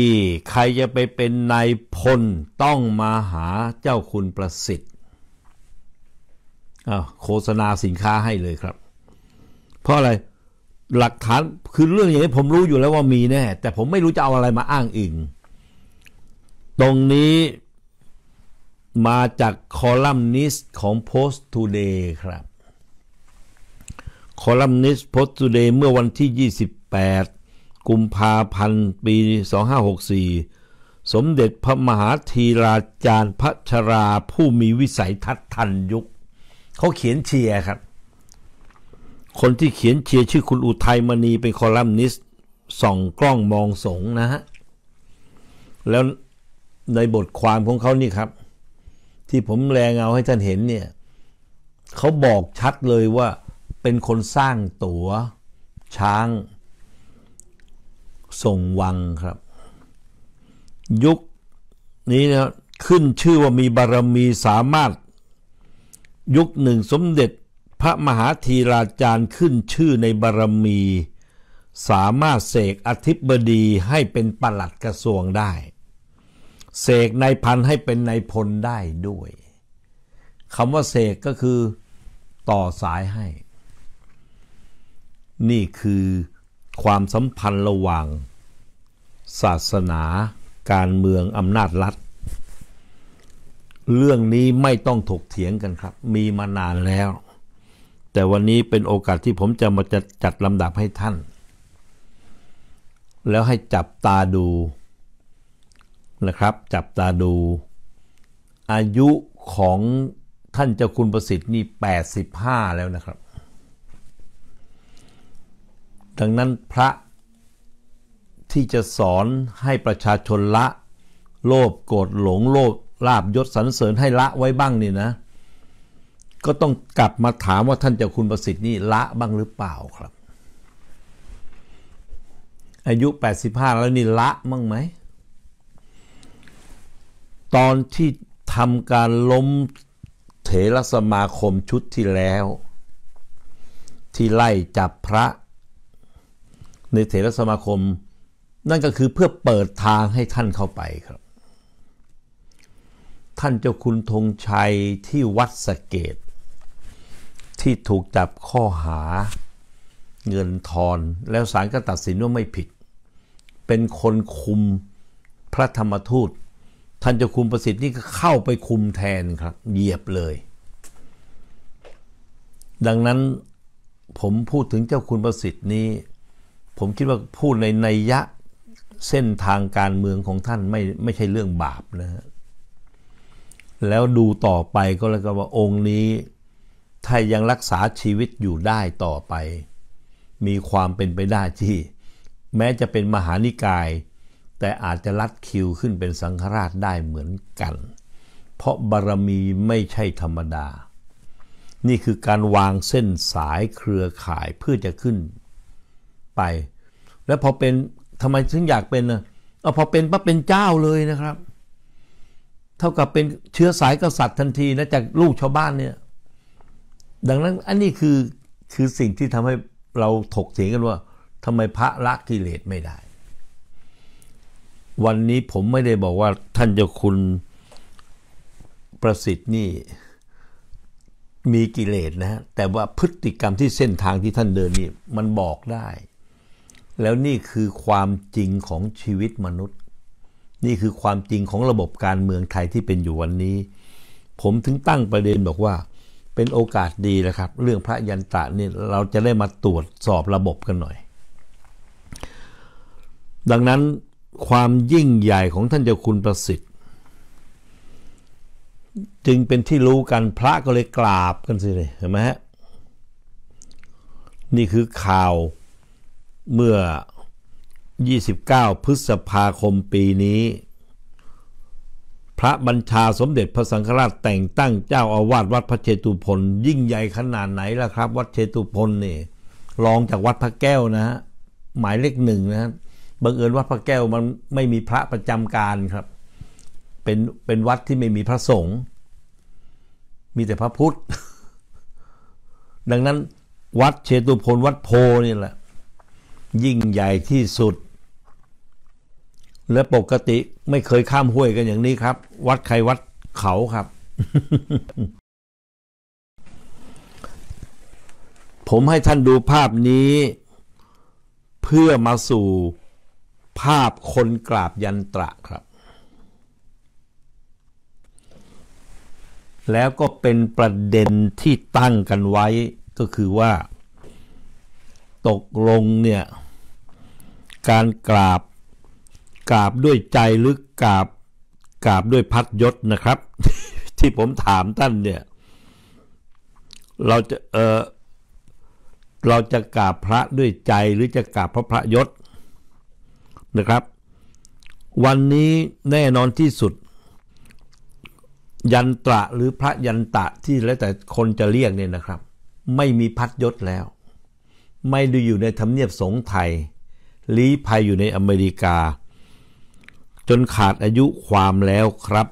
ใครจะไปเป็นนายพลต้องมาหาเจ้าคุณประสิทธิ์โฆษณาสินค้าให้เลยครับเพราะอะไรหลักฐานคือเรื่องอย่างนี้ผมรู้อยู่แล้วว่ามีแน่ แต่ผมไม่รู้จะเอาอะไรมาอ้างอิง ตรงนี้มาจากคอลัมนิสต์ของ Post Today ครับ คอลัมนิสต์ Post Today เมื่อวันที่ 28 กุมภาพันธ์ปี 2564 สมเด็จพระมหาธีราจารย์พระชราผู้มีวิสัยทัศน์ทันยุค เขาเขียนเชียร์ครับคนที่เขียนเชียร์ชื่อคุณอุทัยมณีเป็นคอลัมนิสต์ส่องกล้องมองสงนะฮะ แล้วในบทความของเขานี่ครับ ที่ผมแรงเอาให้ท่านเห็นเนี่ยเขาบอกชัดเลยว่า เป็นคนสร้างตัว๋ว ช้าง ส่งวังครับ ยุคนี้นะขึ้นชื่อว่ามีบารรมีสามารถยุคหนึ่งสมเด็จพระมหาธีราจารย์ขึ้นชื่อในบารมี สามารถเสกอธิบดีให้เป็นปลัดกระทรวงได้ เสกนายพันให้เป็นนายพลได้ด้วย คำว่าเสกก็คือต่อสายให้ นี่คือความสัมพันธ์ระหว่างศาสนาการเมืองอำนาจรัฐ เรื่องนี้ไม่ต้องถกเถียงกันครับ มีมานานแล้วแต่วันนี้เป็นโอกาสที่ผมจะมาจดจัดลำดับให้ท่าน แล้วให้จับตาดูนะครับ จับตาดู อายุของท่านเจ้าคุณประสิทธิ์นี่ 85 แล้วนะครับ ดังนั้นพระที่จะสอนให้ประชาชนละ โลภโกรธหลงโลภลาบยศสรรเสริญให้ละไว้บ้างนี่นะเก็ต้องกลับมาถามว่าท่านเจ้าคุณประสิทธิ์นี่ละบ้างหรือเปล่าครับ อายุ 85 แล้วนี่ละบ้างไหม ตอนที่ทำการล้มเถรสมาคมชุดที่แล้ว ที่ไล่จับพระ ในเถรสมาคม นั่นก็คือเพื่อเปิดทางให้ท่านเข้าไปครับ ท่านเจ้าคุณธงชัยที่วัดสเกตที่ถูกจับข้อหาเงินทอน แล้วศาลก็ตัดสินว่าไม่ผิด เป็นคนคุมพระธรรมทูต ท่านจะคุมประสิทธิ์นี่ก็เข้าไปคุมแทนครับเหยียบเลย ดังนั้นผมพูดถึงเจ้าคุณประสิทธิ์นี้ ผมคิดว่าพูดในในยะเส้นทางการเมืองของท่านไม่ไม่ใช่เรื่องบาปนะฮะแล้วดูต่อไปก็แล้วกันว่าองค์นี้ถ้ายังรักษาชีวิตอยู่ได้ต่อไป มีความเป็นไปได้ที่ แม้จะเป็นมหานิกาย แต่อาจจะลัดคิวขึ้นเป็นสังฆราชได้เหมือนกัน เพราะบารมีไม่ใช่ธรรมดา นี่คือการวางเส้นสายเครือข่ายเพื่อจะขึ้นไป และพอเป็นทำไมถึงอยากเป็นนะเอพอเป็นปั๊บเป็นเจ้าเลยนะครับ เท่ากับเป็นเชื้อสายกษัตริย์ทันทีนะจากลูกชาวบ้านเนี่ยดังนั้น อันนี้คือ คือสิ่งที่ทำให้เราถกเถียงกันว่า ทำไมพระละกิเลสไม่ได้ วันนี้ผมไม่ได้บอกว่า ท่านเจ้าคุณประสิทธิ์นี่มีกิเลสนะแต่ว่าพฤติกรรมที่เส้นทางที่ท่านเดินนี่มันบอกได้ แล้วนี่คือความจริงของชีวิตมนุษย์ นี่คือความจริงของระบบการเมืองไทยที่เป็นอยู่วันนี้ ผมถึงตั้งประเด็นบอกว่าเป็นโอกาสดีแ้ะครับ เรื่องพระยันตะนี่เราจะได้มาตรวจสอบระบบกันหน่อย ดังนั้นความยิ่งใหญ่ของท่านเจ้าคุณประสิทธิ์ จึงเป็นที่รู้กันพระก็เลยกราบกันสิเลย เห็นไหมฮะนี่คือข่าวเมื่อ 29 พฤษภาคมปีนี้พระบัญชาสมเด็จพระสังฆราชแต่งตั้งเจ้าอาวาสวัดพระเชตุพนยิ่งใหญ่ขนาดไหนล่ะครับ วัดเชตุพนนี่รองจากวัดพระแก้วนะฮะหมายเลขหนึ่งนะฮะบังเอิญวัดพระแก้วมันไม่มีพระประจำการครับ เป็นเป็นวัดที่ไม่มีพระสงฆ์มีแต่พระพุทธ ดังนั้น วัดเชตุพนวัดโพนี่แหละ ยิ่งใหญ่ที่สุดและปกติไม่เคยข้ามห้วยกันอย่างนี้ครับ วัดใครวัดเขาครับ ผมให้ท่านดูภาพนี้ เพื่อมาสู่ภาพคนกราบยันตระครับ แล้วก็เป็นประเด็นที่ตั้งกันไว้ ก็คือว่า ตกลงเนี่ย การกราบกราบด้วยใจหรือกราบกราบด้วยพัดยศนะครับ ที่ผมถามท่านเนี่ยเราจะเออเราจะกราบพระด้วยใจหรือจะกราบพระพระยศนะครับ วันนี้แน่นอนที่สุด ยันตระหรือพระยันตะที่แล้วแต่คนจะเรียกเนี่ยนะครับ ไม่มีพัดยศแล้ว ไม่ดูอยู่ในธรรมเนียบสงไทยลี้ภัยอยู่ในอเมริกาจนขาดอายุความแล้วครับ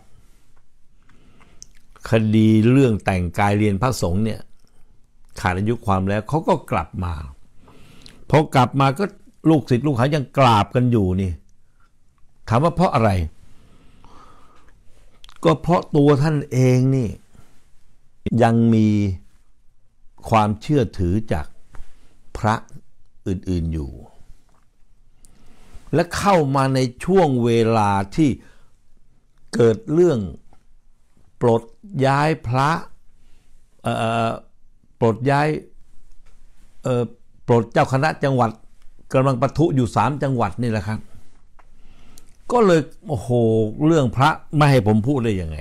คดีเรื่องแต่งกายเรียนพระสงฆ์เนี่ยขาดอายุความแล้วเขาก็กลับมา พอกลับมาก็ลูกศิษย์ลูกหายังกราบกันอยู่นี่ถามว่าเพราะอะไร ก็เพราะตัวท่านเองนี่ยังมีความเชื่อถือจากพระอื่นๆอยู่และเข้ามาในช่วงเวลาที่เกิดเรื่องปลดย้ายพระปลดย้ายปลดเจ้าคณะจังหวัดกำลังปะทุอยู่สามจังหวัดนี่แหละครับ ก็เลย โอ้โห เรื่องพระไม่ให้ผมพูดได้ยังไง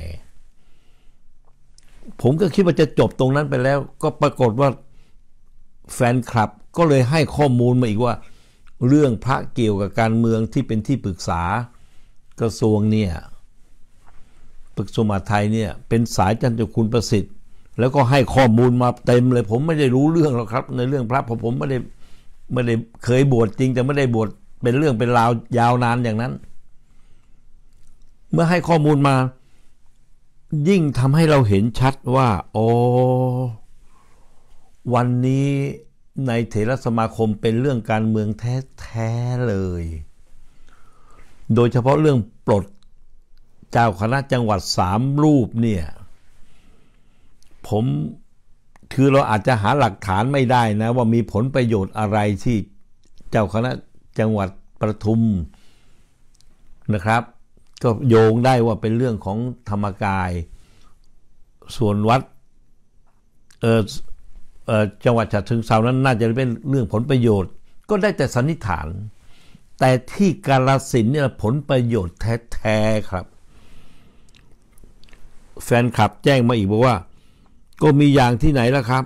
ผมก็คิดว่าจะจบตรงนั้นไปแล้ว ก็ปรากฏว่าแฟนคลับ ก็เลยให้ข้อมูลมาอีกว่าเรื่องพระเกี่ยวกับการเมืองที่เป็นที่ปรึกษากระทรวงเนี่ยปรึกษาไทยเนี่ย เป็นสายจันทคุณประสิทธิ์ แล้วก็ให้ข้อมูลมาเต็มเลย ผมไม่ได้รู้เรื่องหรอกครับ ในเรื่องพระเพราะผมไม่ได้ไม่ได้เคยบวชจริง แต่ไม่ได้บวชเป็นเรื่องเป็นราวยาวนานอย่างนั้น เมื่อให้ข้อมูลมา ยิ่งทำให้เราเห็นชัดว่าโอ้วันนี้ในเถรสมาคมเป็นเรื่องการเมืองแท้ๆเลย โดยเฉพาะเรื่องปลดเจ้าคณะจังหวัดสามรูปเนี่ย ผมคือเราอาจจะหาหลักฐานไม่ได้นะว่ามีผลประโยชน์อะไรที่เจ้าคณะจังหวัดประทุมนะครับ ก็โยงได้ว่าเป็นเรื่องของธรรมกาย ส่วนวัดเออจังหวัดฉะเชิงเซานั้นน่าจะเป็นเรื่องผลประโยชน์ ก็ได้แต่สันนิษฐาน แต่ที่กาลสินเนี่ยผลประโยชน์แท้ๆครับ แฟนคลับแจ้งมาอีกบอกว่า ก็มีอย่างที่ไหนแล้วครับ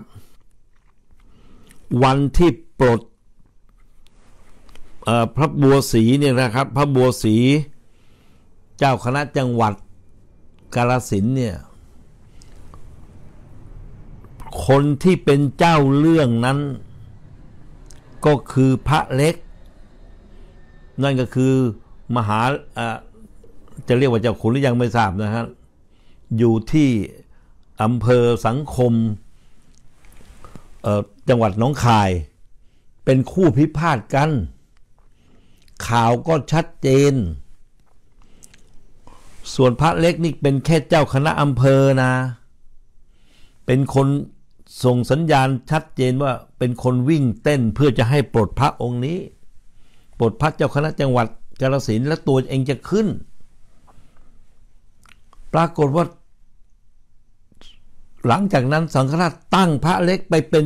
วันที่ปลดพระบัวสีเนี่ยนะครับ พระบัวสี เจ้าคณะจังหวัดกาลสินเนี่ยคนที่เป็นเจ้าเรื่องนั้น ก็คือพระเล็ก นั่นก็คือมหาจะเรียกว่าเจ้าขุนหรือยังไม่ทราบนะครับอยู่ที่อำเภอสังคม จังหวัดหนองคาย เป็นคู่พิพาท กัน ข่าวก็ชัดเจน ส่วนพระเล็กนี่เป็นแค่เจ้าคณะอำเภอนะ เป็นคนส่งสัญญาณชัดเจนว่าเป็นคนวิ่งเต้นเพื่อจะให้ปลดพระองค์นี้ปลดพระเจ้าคณะจังหวัดกาลสินและตัวเองจะขึ้น ปรากฏว่าหลังจากนั้นสังฆราชตั้งพระเล็กไปเป็น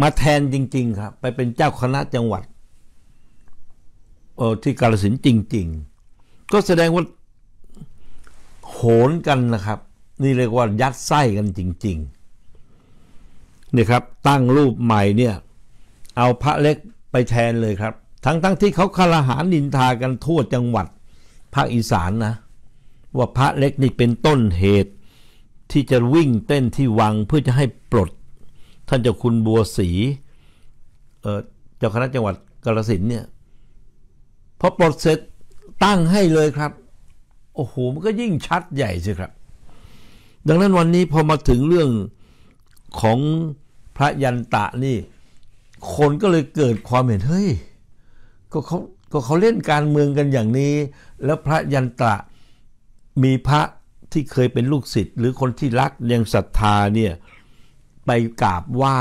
มาแทนจริงๆครับ ไปเป็นเจ้าคณะจังหวัดเออที่กาลสินจริงๆ ก็แสดงว่าโหนกันนะครับ นี่เรียกว่ายัดไส้กันจริง ๆนี่ครับตั้งรูปใหม่เนี่ย เอาพระเล็กไปแทนเลยครับ ทั้งทั้งที่เขาคารหานินทากันทั่วจังหวัดภาคอีสานนะ ว่าพระเล็กนี่เป็นต้นเหตุ ที่จะวิ่งเต้นที่วังเพื่อจะให้ปลด ท่านเจ้าคุณบัวศรีเจ้าคณะจังหวัดกาลสินเนี่ยพอปลดเสร็จตั้งให้เลยครับโอ้โหมันก็ยิ่งชัดใหญ่สิครับ ดังนั้นวันนี้พอมาถึงเรื่องของพระยันตะนี่ คนก็เลยเกิดความเห็นเฮ้ย ก็เขาก็เขาเล่นการเมืองกันอย่างนี้ แล้วพระยันตะมีพระที่เคยเป็นลูกศิษย์หรือคนที่รักยังศรัทธาเนี่ย ไปกราบไหว้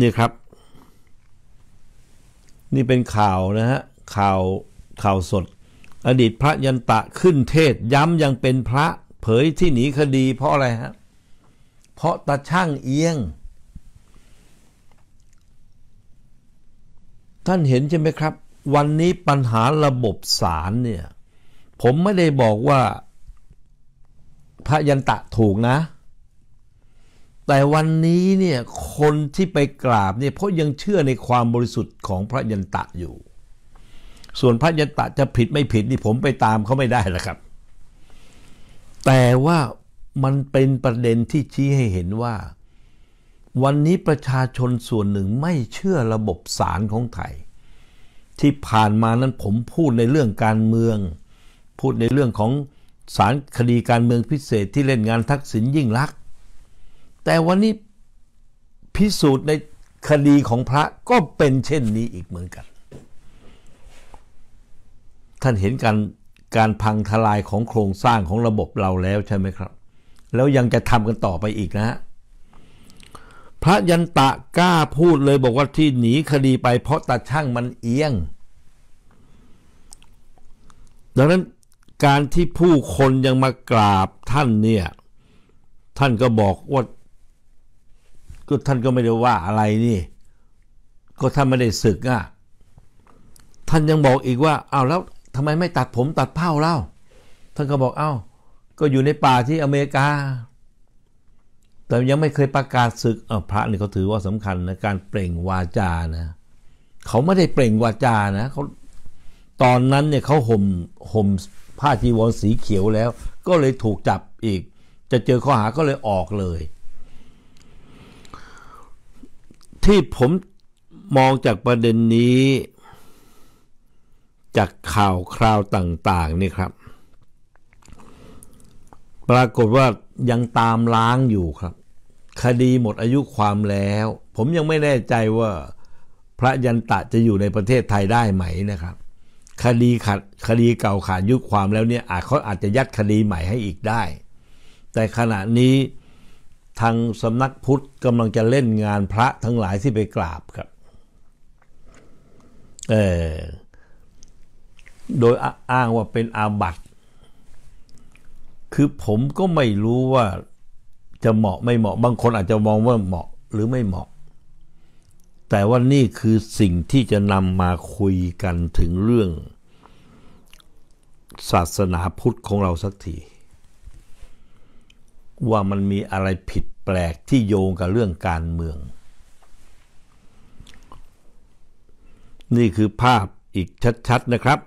นี่ครับ นี่เป็นข่าวนะฮะข่าวข่าวสด อดีตพระยันตะขึ้นเทศ ย้ำยังเป็นพระ เผยที่ หนีคดี เพราะอะไรฮะเพราะตาช่างเอียง ท่านเห็นใช่ไหมครับ วันนี้ปัญหาระบบสารเนี่ย ผมไม่ได้บอกว่าพระยันตะถูกนะ แต่วันนี้เนี่ยคนที่ไปกราบเนี่ยเพราะยังเชื่อในความบริสุทธิ์ของพระยันตะอยู่ ส่วนพระยันตะจะผิดไม่ผิดนี่ผมไปตามเขาไม่ได้ละครับ แต่ว่ามันเป็นประเด็นที่ชี้ให้เห็นว่า วันนี้ประชาชนส่วนหนึ่งไม่เชื่อระบบศาลของไทยที่ผ่านมานั้นผมพูดในเรื่องการเมือง พูดในเรื่องของศาลคดีการเมืองพิเศษที่เล่นงานทักษิณยิ่งรัก แต่วันนี้พิสูจน์ในคดีของพระก็เป็นเช่นนี้อีกเหมือนกัน ท่านเห็นการ การพังทลายของโครงสร้างของระบบเราแล้วใช่ไหมครับแล้วยังจะทำกันต่อไปอีกนะ พระยันตะกล้าพูดเลยบอกว่าที่หนีคดีไปเพราะตาช่างมันเอียง ดังนั้นการที่ผู้คนยังมากราบท่านเนี่ย ท่านก็บอกว่าก็ท่านก็ไม่ได้ว่าอะไรนี่ ก็ท่านไม่ได้ศึกอ่ะท่านยังบอกอีกว่าเอาแล้วทำไมไม่ตัดผมตัดเผ้าเล่าท่านก็บอกเอา้าก็อยู่ในป่าที่อเมริกา แต่ยังไม่เคยประกาศศึกพระนี่เขาถือว่าสำคัญนะการเปล่งวาจานะ เขาไม่ได้เปล่งวาจานะ เขาตอนนั้นเนี่ยเขาห่มห่มผ้าจีวรสีเขียวแล้ว ก็เลยถูกจับอีก จะเจอข้อหาก็เลยออกเลย ที่ผมมองจากประเด็นนี้ จากข่าวคราวต่าง ๆนี่ครับปรากฏว่ายังตามล้างอยู่ครับ คดีหมดอายุความแล้ว ผมยังไม่แน่ใจว่า พระยันตะจะอยู่ในประเทศไทยได้ไหมนะครับ คดีขาดคดีเก่าขาดยุคความแล้วเนี่ยอาจเขาอาจจะยัดคดีใหม่ให้อีกได้ แต่ขณะนี้ทางสำนักพุทธกำลังจะเล่นงานพระทั้งหลายที่ไปกราบครับเออโดยอ้างว่าเป็นอาบัติคือผมก็ไม่รู้ว่าจะเหมาะไม่เหมาะ บางคนอาจจะมองว่าเหมาะหรือไม่เหมาะ แต่ว่านี่คือสิ่งที่จะนำมาคุยกันถึงเรื่อง ศาสนาพุทธของเราสักที ว่ามันมีอะไรผิดแปลกที่โยงกับเรื่องการเมือง นี่คือภาพอีกชัดๆนะครับ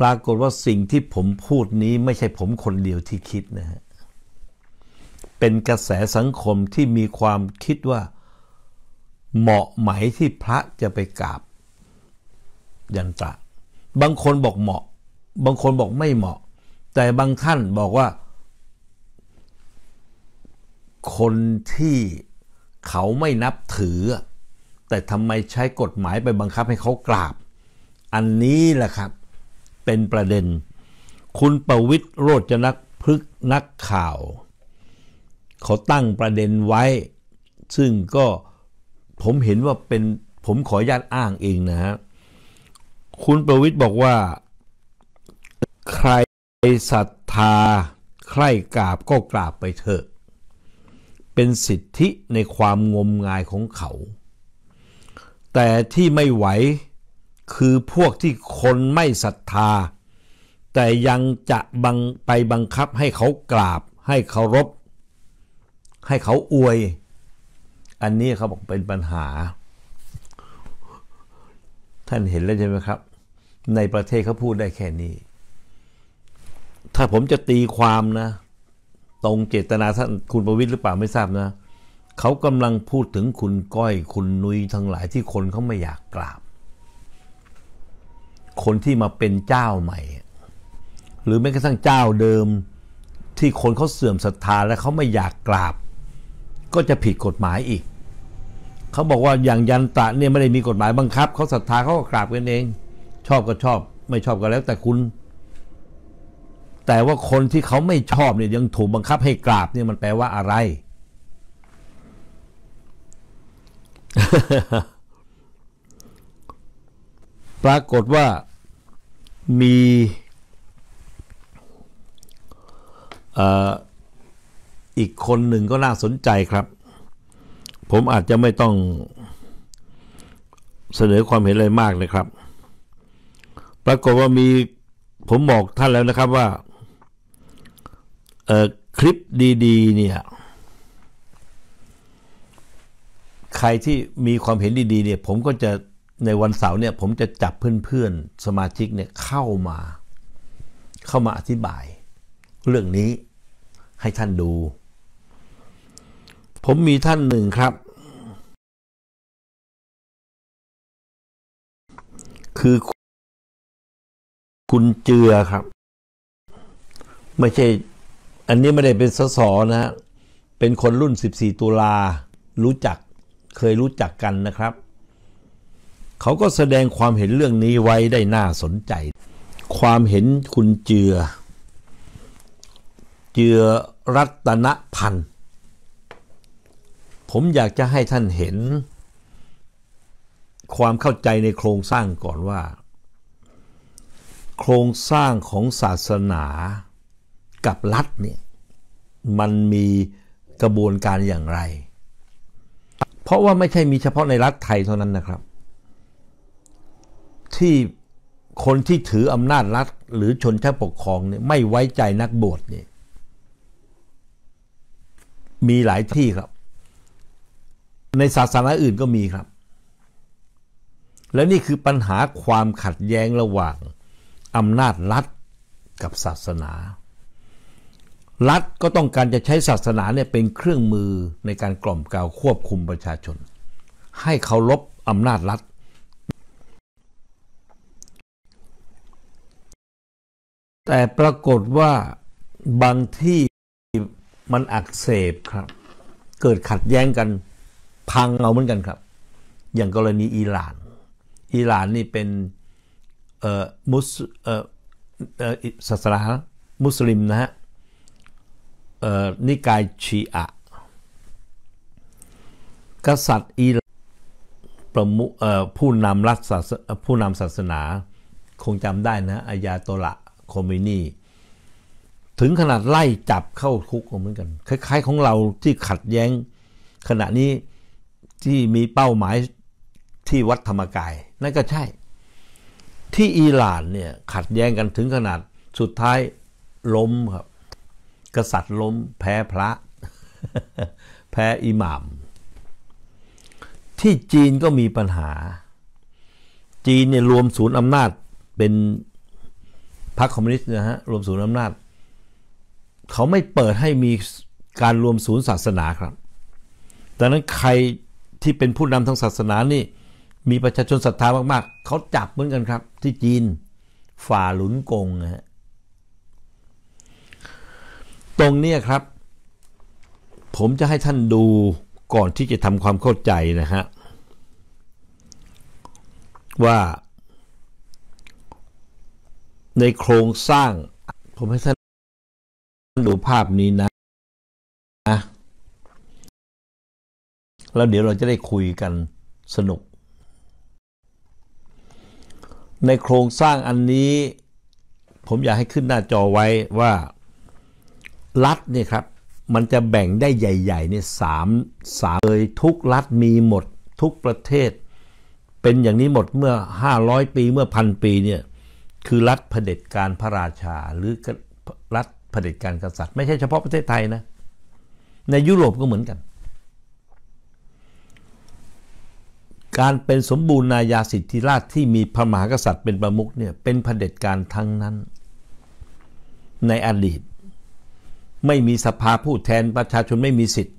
ปรากฏว่าสิ่งที่ผมพูดนี้ไม่ใช่ผมคนเดียวที่คิดนะฮะ เป็นกระแสสังคมที่มีความคิดว่าเหมาะไหมที่พระจะไปกราบยันตะบางคนบอกเหมาะ บางคนบอกไม่เหมาะ แต่บางท่านบอกว่า คนที่เขาไม่นับถือ แต่ทำไมใช้กฎหมายไปบังคับให้เขากราบ อันนี้แหละครับเป็นประเด็น คุณประวิทย์โรจนักพฤกนักข่าวเขาตั้งประเด็นไว้ ซึ่งก็ผมเห็นว่าเป็นผมขออนุญาตอ้างเองนะฮะคุณประวิทย์บอกว่า ใครศรัทธาใครกราบก็กราบไปเถอะ เป็นสิทธิในความงมงายของเขา แต่ที่ไม่ไหวคือพวกที่คนไม่ศรัทธา แต่ยังจะบังไปบังคับให้เขากราบ ให้เคารพให้เขาอวย อันนี้เขาบอกเป็นปัญหา ท่านเห็นแล้วใช่ไหมครับ ในประเทศเขาพูดได้แค่นี้ ถ้าผมจะตีความนะ ตรงเจตนาท่านคุณประวิทย์หรือเปล่าไม่ทราบนะเขากำลังพูดถึงคุณก้อยคุณนุยทั้งหลายที่คนเขาไม่อยากกราบคนที่มาเป็นเจ้าใหม่ หรือแม้กระทั่ง เจ้าเดิม ที่คนเขาเสื่อมศรัทธา และเขาไม่อยากกราบ ก็จะผิดกฎหมายอีก เขาบอกว่าอย่างยันตะ เนี่ย ไม่ ได้ มีกฎหมายบังคับเขาศรัทธาเขาก็กราบกันเอง ชอบก็ชอบ ไม่ชอบก็แล้ว แต่คุณ แต่ว่าคนที่เขาไม่ชอบเนี่ยยังถูกบังคับ ให้กราบเนี่ยมันแปลว่าอะไร ปรากฏว่ามีอีกคนหนึ่งก็น่าสนใจครับ ผมอาจจะไม่ต้องเสนอความเห็นอะไรมากเลยครับ ปรากฏว่ามีผมบอกท่านแล้วนะครับว่าคลิปดีๆเนี่ย ใครที่มีความเห็นดีๆเนี่ยผมก็จะในวันเสาร์เนี่ย ผมจะจับเพื่อนๆ สมาชิกเนี่ยเข้ามา เข้ามาอธิบาย เรื่องนี้ให้ท่านดู ผมมีท่านหนึ่งครับ คือ คุณเจือครับ ไม่ใช่ อันนี้ไม่ได้เป็นสสนะฮะเป็นคนรุ่น 14 ตุลา รู้จัก เคยรู้จักกันนะครับเขาก็แสดงความเห็นเรื่องนี้ไว้ได้น่าสนใจ ความเห็นคุณเจือ เจือรัตนพันธ์ ผมอยากจะให้ท่านเห็น ความเข้าใจในโครงสร้างก่อนว่า โครงสร้างของศาสนากับรัฐเนี่ยมันมีกระบวนการอย่างไร เพราะว่าไม่ใช่มีเฉพาะในรัฐไทยเท่านั้นนะครับที่คนที่ถืออำนาจรัฐ หรือชนชั้นปกครองเนี่ยไม่ไว้ใจนักบวชเนี่ยมีหลายที่ครับ ในศาสนาอื่นก็มีครับ และนี่คือปัญหาความขัดแย้งระหว่างอำนาจรัฐกับศาสนา รัฐก็ต้องการจะใช้ศาสนาเนี่ยเป็นเครื่องมือในการกล่อมกล่าวควบคุมประชาชน ให้เคารพอำนาจรัฐแต่ปรากฏว่าบางที่มันอักเสบครับ เกิดขัดแย้งกัน พังเอาเหมือนกันครับ อย่างกรณีอิหร่าน อิหร่านนี่เป็นมุสศาสนามุสลิมนะฮะนิกายชีอะกษัตริย์อิรประมุผู้นำรัฐผู้นำศาสนาคงจำได้นะอายาโตละคอมินีถึงขนาดไล่จับเข้าคุกเหมือนกันคล้ายๆของเราที่ขัดแย้งขณะนี้ที่มีเป้าหมายที่วัดธรรมกาย นั่นก็ใช่ ที่อิหร่านเนี่ย ขัดแย้งกันถึงขนาดสุดท้ายล้มครับ กษัตริย์ล้ม แพ้พระ แพ้อิหมาม ที่จีนก็มีปัญหา จีนเนี่ยรวมศูนย์อำนาจ เป็นพรรคคอมมิวนิสต์นะฮะ รวมศูนย์อำนาจ เขาไม่เปิดให้มีการรวมศูนย์ศาสนาครับ ดังนั้นใครที่เป็นผู้นำทางศาสนานี่ มีประชาชนศรัทธามากๆ เขาจับเหมือนกันครับที่จีน ฝ่าหลุนกงนะฮะ ตรงนี้ครับ ผมจะให้ท่านดูก่อนที่จะทำความเข้าใจนะฮะ ว่าในโครงสร้าง ผมให้ท่านดูภาพนี้นะนะ แล้วเดี๋ยวเราจะได้คุยกันสนุก ในโครงสร้างอันนี้ผมอยากให้ขึ้นหน้าจอไว้ว่า รัฐเนี่ยครับ มันจะแบ่งได้ใหญ่ ๆ เนี่ยสามสามเลย ทุกรัฐมีหมดทุกประเทศ เป็นอย่างนี้หมดเมื่อ 500 ปีเมื่อพันปีเนี่ยคือรัฐเผด็จการพระราชาหรือรัฐเผด็จการกษัตริย์ไม่ใช่เฉพาะประเทศไทยนะในยุโรปก็เหมือนกัน การเป็นสมบูรณาญาสิทธิราชที่มีพระมหากษัตริย์เป็นประมุขเนี่ยเป็นเผด็จการทั้งนั้น ในอดีต ไม่มีสภาผู้แทนประชาชนไม่มีสิทธิ์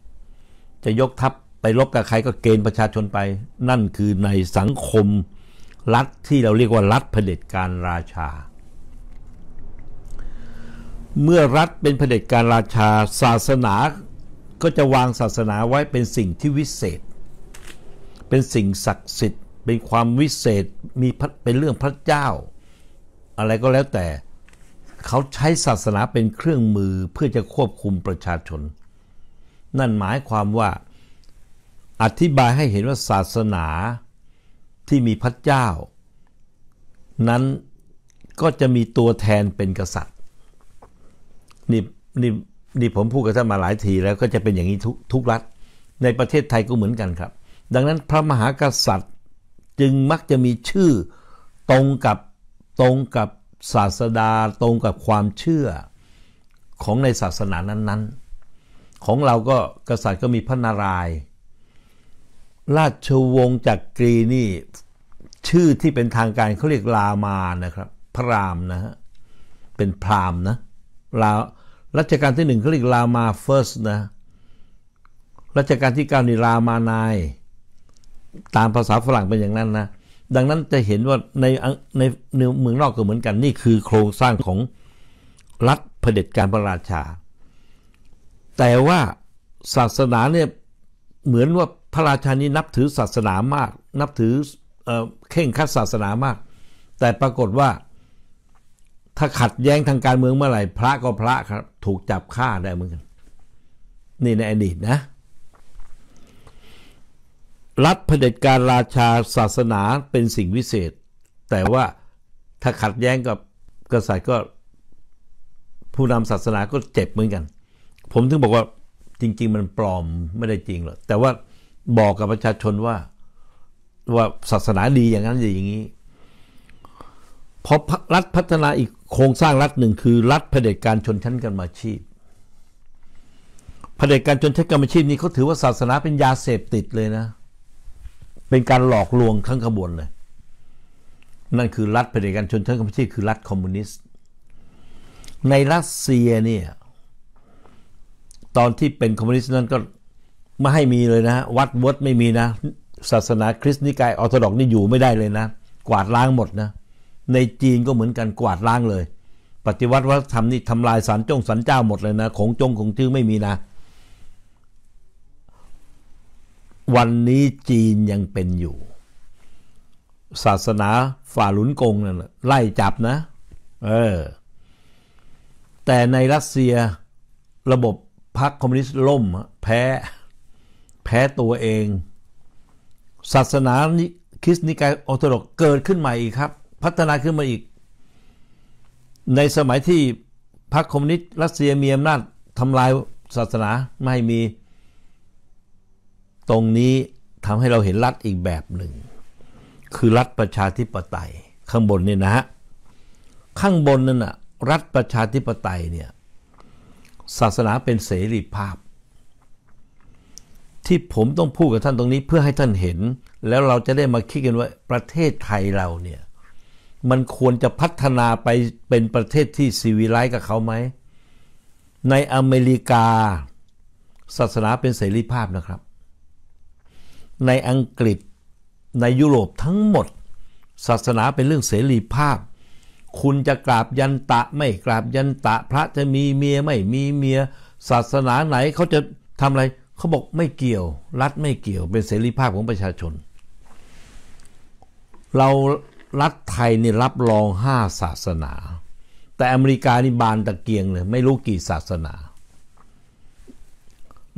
จะยกทัพไปลบกับใครก็เกณฑ์ประชาชนไปนั่นคือในสังคมรัฐที่เราเรียกว่ารัฐเผด็จการราชา เมื่อรัฐเป็นเผด็จการราชาศาสนาก็จะวางศาสนาไว้เป็นสิ่งที่วิเศษ เป็นสิ่งศักดิ์สิทธิ์ เป็นความวิเศษมีเป็นเรื่องพระเจ้า อะไรก็แล้วแต่ เขาใช้ศาสนาเป็นเครื่องมือเพื่อจะควบคุมประชาชน นั่นหมายความว่าอธิบายให้เห็นว่าศาสนาที่มีพระเจ้า นั้น ก็จะมีตัวแทนเป็นกษัตริย์นี่นี่นี่ผมพูดกับท่านมาหลายที แล้วก็จะเป็นอย่างนี้ทุกทุกรัฐ ในประเทศไทยก็เหมือนกันครับ ดังนั้นพระมหากษัตริย์จึงมักจะมีชื่อตรงกับตรงกับศาสดา ตรงกับความเชื่อของในศาสนานั้นๆ ของเราก็กษัตริย์ก็มีพระนารายณ์ราชวงศ์จักกรีนี่ชื่อที่เป็นทางการเขาเรียกรามานะครับ พระรามนะฮะเป็นพรามนะรารัชกาลที่หนึ่งเขาเรียกรามาเฟิร์สนะ รัชกาลที่เก้านี่รามานายตามภาษาฝรั่งเป็นอย่างนั้นนะ ดังนั้นจะเห็นว่าในในเมืองนอกก็เหมือนกันนี่คือโครงสร้างของรัฐเผด็จการพระราชา แต่ว่าศาสนาเนี่ยเหมือนว่าพระราชานี้นับถือศาสนามาก นับถือเข่งคัดศาสนามาก แต่ปรากฏว่า ถ้าขัดแย้งทางการเมืองเมื่อไหร่ พระก็พระครับถูกจับฆ่าได้เหมือนกันนี่ในอดีตนะ รัฐเผด็จการราชาศาสนาเป็นสิ่งวิเศษแต่ว่าถ้าขัดแย้งกับกษัตริย์ก็ ผู้นำศาสนาก็เจ็บเหมือนกัน ผมถึงบอกว่าจริง ๆ มันปลอมไม่ได้จริงหรอกแต่ว่าบอกกับประชาชนว่าว่าศาสนาดี อย่างนั้นอย่างนี้พอรัฐพัฒนาอีกโครงสร้างรัฐหนึ่งคือ รัฐเผด็จการชนชั้นกรรมาชีพเผด็จการชนชั้นกรรมชีพ นี้เขาถือว่าศาสนาเป็นยาเสพติดเลยนะ เป็นการหลอกลวงทั้งขบวนเลยนั่นคือ รัฐเผด็จการชนชั้นกรรมชีพคือรัฐคอมมิวนิสต์ในรัสเซียเนี่ยตอนที่เป็นคอมมิวนิสต์นั้นก็ไม่ให้มีเลยนะวัดวัดไม่มีนะ ศาสนาคริสต์นิกายออร์โธดอกนี่อยู่ไม่ได้เลยนะ กวาดล้างหมดนะ ในจีนก็เหมือนกันกวาดล้างเลย ปฏิวัติวัฒนธรรมนี่ทำลายสารจงสารเจ้าหมดเลย นะของจงของชื่อไม่มีนะ วันนี้จีนยังเป็นอยู่ ศาสนาฝ่าหลุนกงนั่นไล่จับนะเออแต่ในรัสเซียระบบ พรรคคอมมิวนิสต์ล่มแพ้แพ้ตัวเอง ศาสนาคริสต์นิกายออร์โธดอกเกิดขึ้นใหม่อีกครับ พัฒนาขึ้นมาอีก ในสมัยที่พรรคคอมมิวนิสต์รัสเซียมีอำนาจทำลายศาสนาไม่มีตรงนี้ทำให้เราเห็นรัฐอีกแบบหนึ่ง คือรัฐประชาธิปไตย ข้างบนนี่นะฮะข้างบนนั่นน่ะรัฐประชาธิปไตยเนี่ยศาสนาเป็นเสรีภาพที่ผมต้องพูดกับท่านตรงนี้เพื่อให้ท่านเห็น แล้วเราจะได้มาคิดกันว่า ประเทศไทยเราเนี่ย มันควรจะพัฒนาไปเป็นประเทศที่ซีวิไลซ์กับเขาไหม ในอเมริกาศาสนาเป็นเสรีภาพนะครับ ในอังกฤษในยุโรปทั้งหมด ศาสนาเป็นเรื่องเสรีภาพ คุณจะกราบยันตะไม่ กราบยันตะพระจะมีเมีย ไม่มีเมียศาสนาไหนเขาจะทำอะไรเขาบอกไม่เกี่ยว รัฐไม่เกี่ยวเป็นเสรีภาพของประชาชน เรารัฐไทยนี่รับรองห้าศาสนา แต่อเมริกานี่บานตะเกียงเลยไม่รู้กี่ศาสนา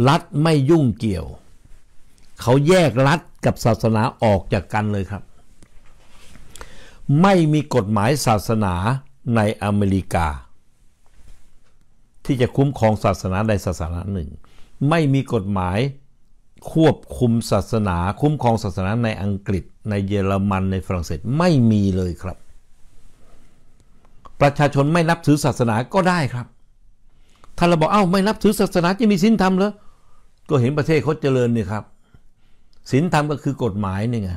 รัฐไม่ยุ่งเกี่ยว เขาแยกรัฐกับศาสนาออกจากกันเลยครับ ไม่มีกฎหมายศาสนาในอเมริกา ที่จะคุ้มครองศาสนาใดศาสนาหนึ่งไม่มีกฎหมายควบคุมศาสนา คุ้มครองศาสนาในอังกฤษในเยอรมันในฝรั่งเศสไม่มีเลยครับ ประชาชนไม่นับถือศาสนาก็ได้ครับ ถ้าเราบอกเอา้าไม่นับถือศาสนาจะมีสินธรรมเหรอก็เห็นประเทศเขาเจริญนี่ครับสินธรรมก็คือกฎหมายนี่ไง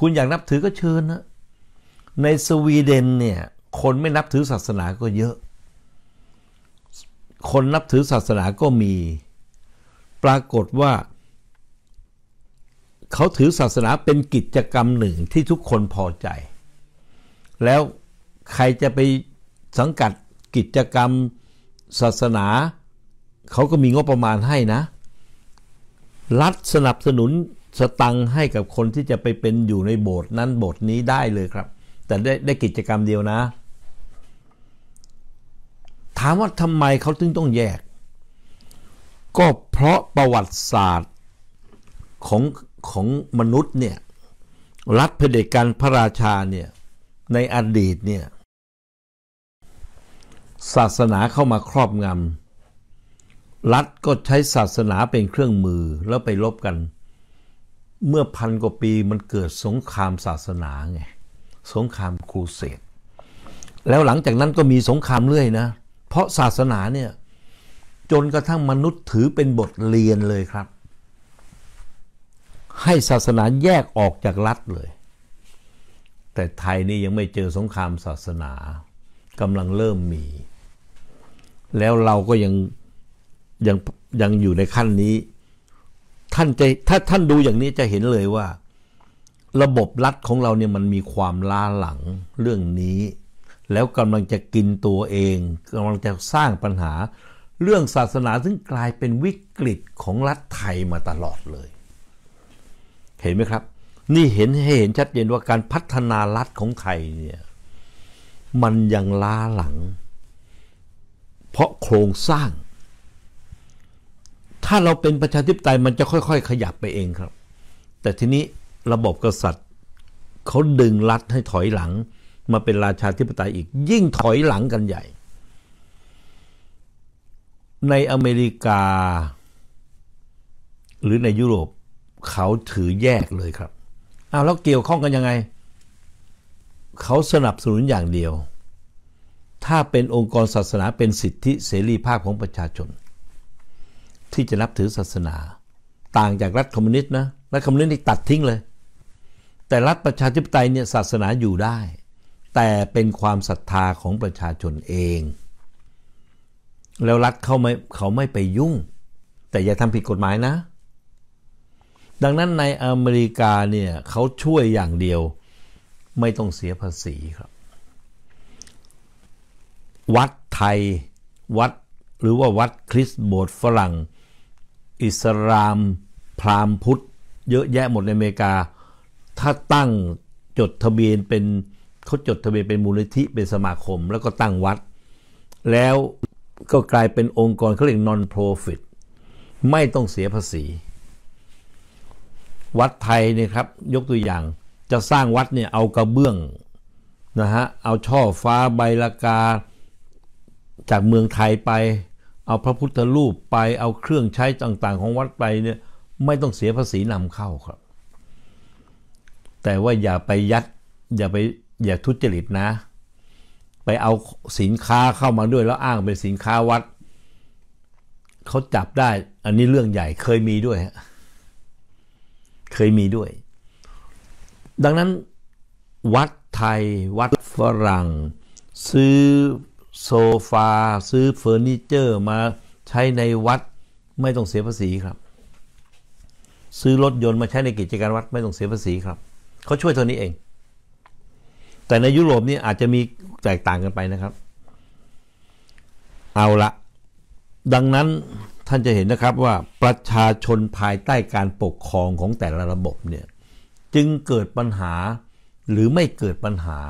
คุณอยากนับถือก็เชิญนะในสวีเดนเนี่ยคนไม่นับถือศาสนาก็เยอะ คนนับถือศาสนาก็มีปรากฏว่า เขาถือศาสนาเป็นกิจกรรมหนึ่งที่ทุกคนพอใจ แล้วใครจะไปสังกัดกิจกรรมศาสนา เขาก็มีงบประมาณให้นะ รัฐสนับสนุนสตังให้กับคนที่จะไปเป็นอยู่ในโบสถ์นั้นโบสถ์นี้ได้เลยครับ แต่ได้ได้กิจกรรมเดียวนะ ถามว่าทำไมเขาถึงต้องแยกก็เพราะประวัติศาสตร์ของของ มนุษย์เนี่ยรัฐเผด็จการพระราชาเนี่ยในอดีตเนี่ยศาสนาเข้ามาครอบงำรัฐก็ใช้ศาสนาเป็นเครื่องมือแล้วไปลบกัน เมื่อพันกว่าปีมันเกิดสงครามศาสนาไงสงครามครูเสดแล้วหลังจากนั้นก็มีสงครามเรื่อยนะ เพราะศาสนาเนี่ยจนกระทั่งมนุษย์ถือเป็นบทเรียนเลยครับ ให้ศาสนา แยกออกจาก รัฐ เลย แต่ไทยนี่ ยังไม่เจอสงครามศาสนา กำลังเริ่ม มี แล้วเราก็ ยัง ยังยังอยู่ในขั้นนี้ ท่านจะถ้า ท่านดูอย่างนี้จะเห็นเลยว่า ระบบ รัฐ ของเราเนี่ยมันมีความล้าหลังเรื่องนี้ แล้วกำลังจะกินตัวเองกำลังจะสร้างปัญหาเรื่องศาสนาซึ่งกลายเป็นวิกฤตของรัฐไทยมาตลอดเลย เห็นไหมครับ นี่เห็นให้เห็นชัดเจนว่าการพัฒนารัฐของไทยเนี่ยมันยังล้าหลัง เพราะโครงสร้าง ถ้าเราเป็นประชาธิปไตย มันจะค่อยๆขยับไปเองครับ แต่ทีนี้ระบบกษัตริย์เขาดึงรัฐให้ถอยหลังมาเป็นราชาธิปไตยอีก ยิ่งถอยหลังกันใหญ่ในอเมริกา หรือในยุโรปเขาถือแยกเลยครับอ้าวแล้วเกี่ยวข้องกันยังไงเขาสนับสนุนอย่างเดียว ถ้าเป็นองค์กรศาสนาเป็นสิทธิเสรีภาพของประชาชน ที่จะนับถือศาสนา ต่างจากรัฐคอมมิวนิสต์นะรัฐคอมมิวนิสต์ตัดทิ้งเลย แต่รัฐประชาธิปไตยเนี่ยศาสนาอยู่ได้ แต่เป็นความศรัทธาของประชาชนเองแล้วรัฐเขาไม่เขาไม่ไปยุ่ง แต่อย่าทำผิดกฎหมายนะ ดังนั้นในอเมริกาเนี่ยเขาช่วยอย่างเดียว ไม่ต้องเสียภาษีครับ วัดไทยวัด หรือว่าวัดคริสต์โบสถ์ฝรั่ง อิสลาม พราหมณ์พุทธ เยอะแยะหมดในอเมริกา ถ้าตั้งจดทะเบียนเป็นเขาจดทะเบียนเป็นมูลนิธิเป็นสมาคม แล้วก็ตั้งวัดแล้วก็กลายเป็นองค์กรเขาเรียก non profit ไม่ต้องเสียภาษี วัดไทยเนี่ยครับ ยกตัวอย่างจะสร้างวัดเนี่ยเอากระเบื้องนะฮะ เอาช่อฟ้าใบละกาจากเมืองไทยไปเอาพระพุทธรูปไปเอาเครื่องใช้ต่างๆของวัดไปเนี่ยไม่ต้องเสียภาษีนำเข้าครับ แต่ว่าอย่าไปยัด อย่าไปอย่าทุจริตนะไปเอาสินค้าเข้ามาด้วยแล้วอ้างเป็นสินค้าวัดเขาจับได้ อันนี้เรื่องใหญ่เคยมีด้วยเคยมีด้วย ดังนั้น วัดไทย วัดฝรั่ง ซื้อโซฟาซื้อเฟอร์นิเจอร์มาใช้ในวัดไม่ต้องเสียภาษีครับ ซื้อรถยนต์มาใช้ในกิจการวัดไม่ต้องเสียภาษีครับเขาช่วยตัวนี้เอง แต่ในยุโรปนี่อาจจะมีแตกต่างกันไปนะครับเอาละ ดังนั้นท่านจะเห็นนะครับว่าประชาชนภายใต้การปกครองของแต่ละระบบ เนี่ย จึงเกิดปัญหาหรือไม่เกิดปัญหา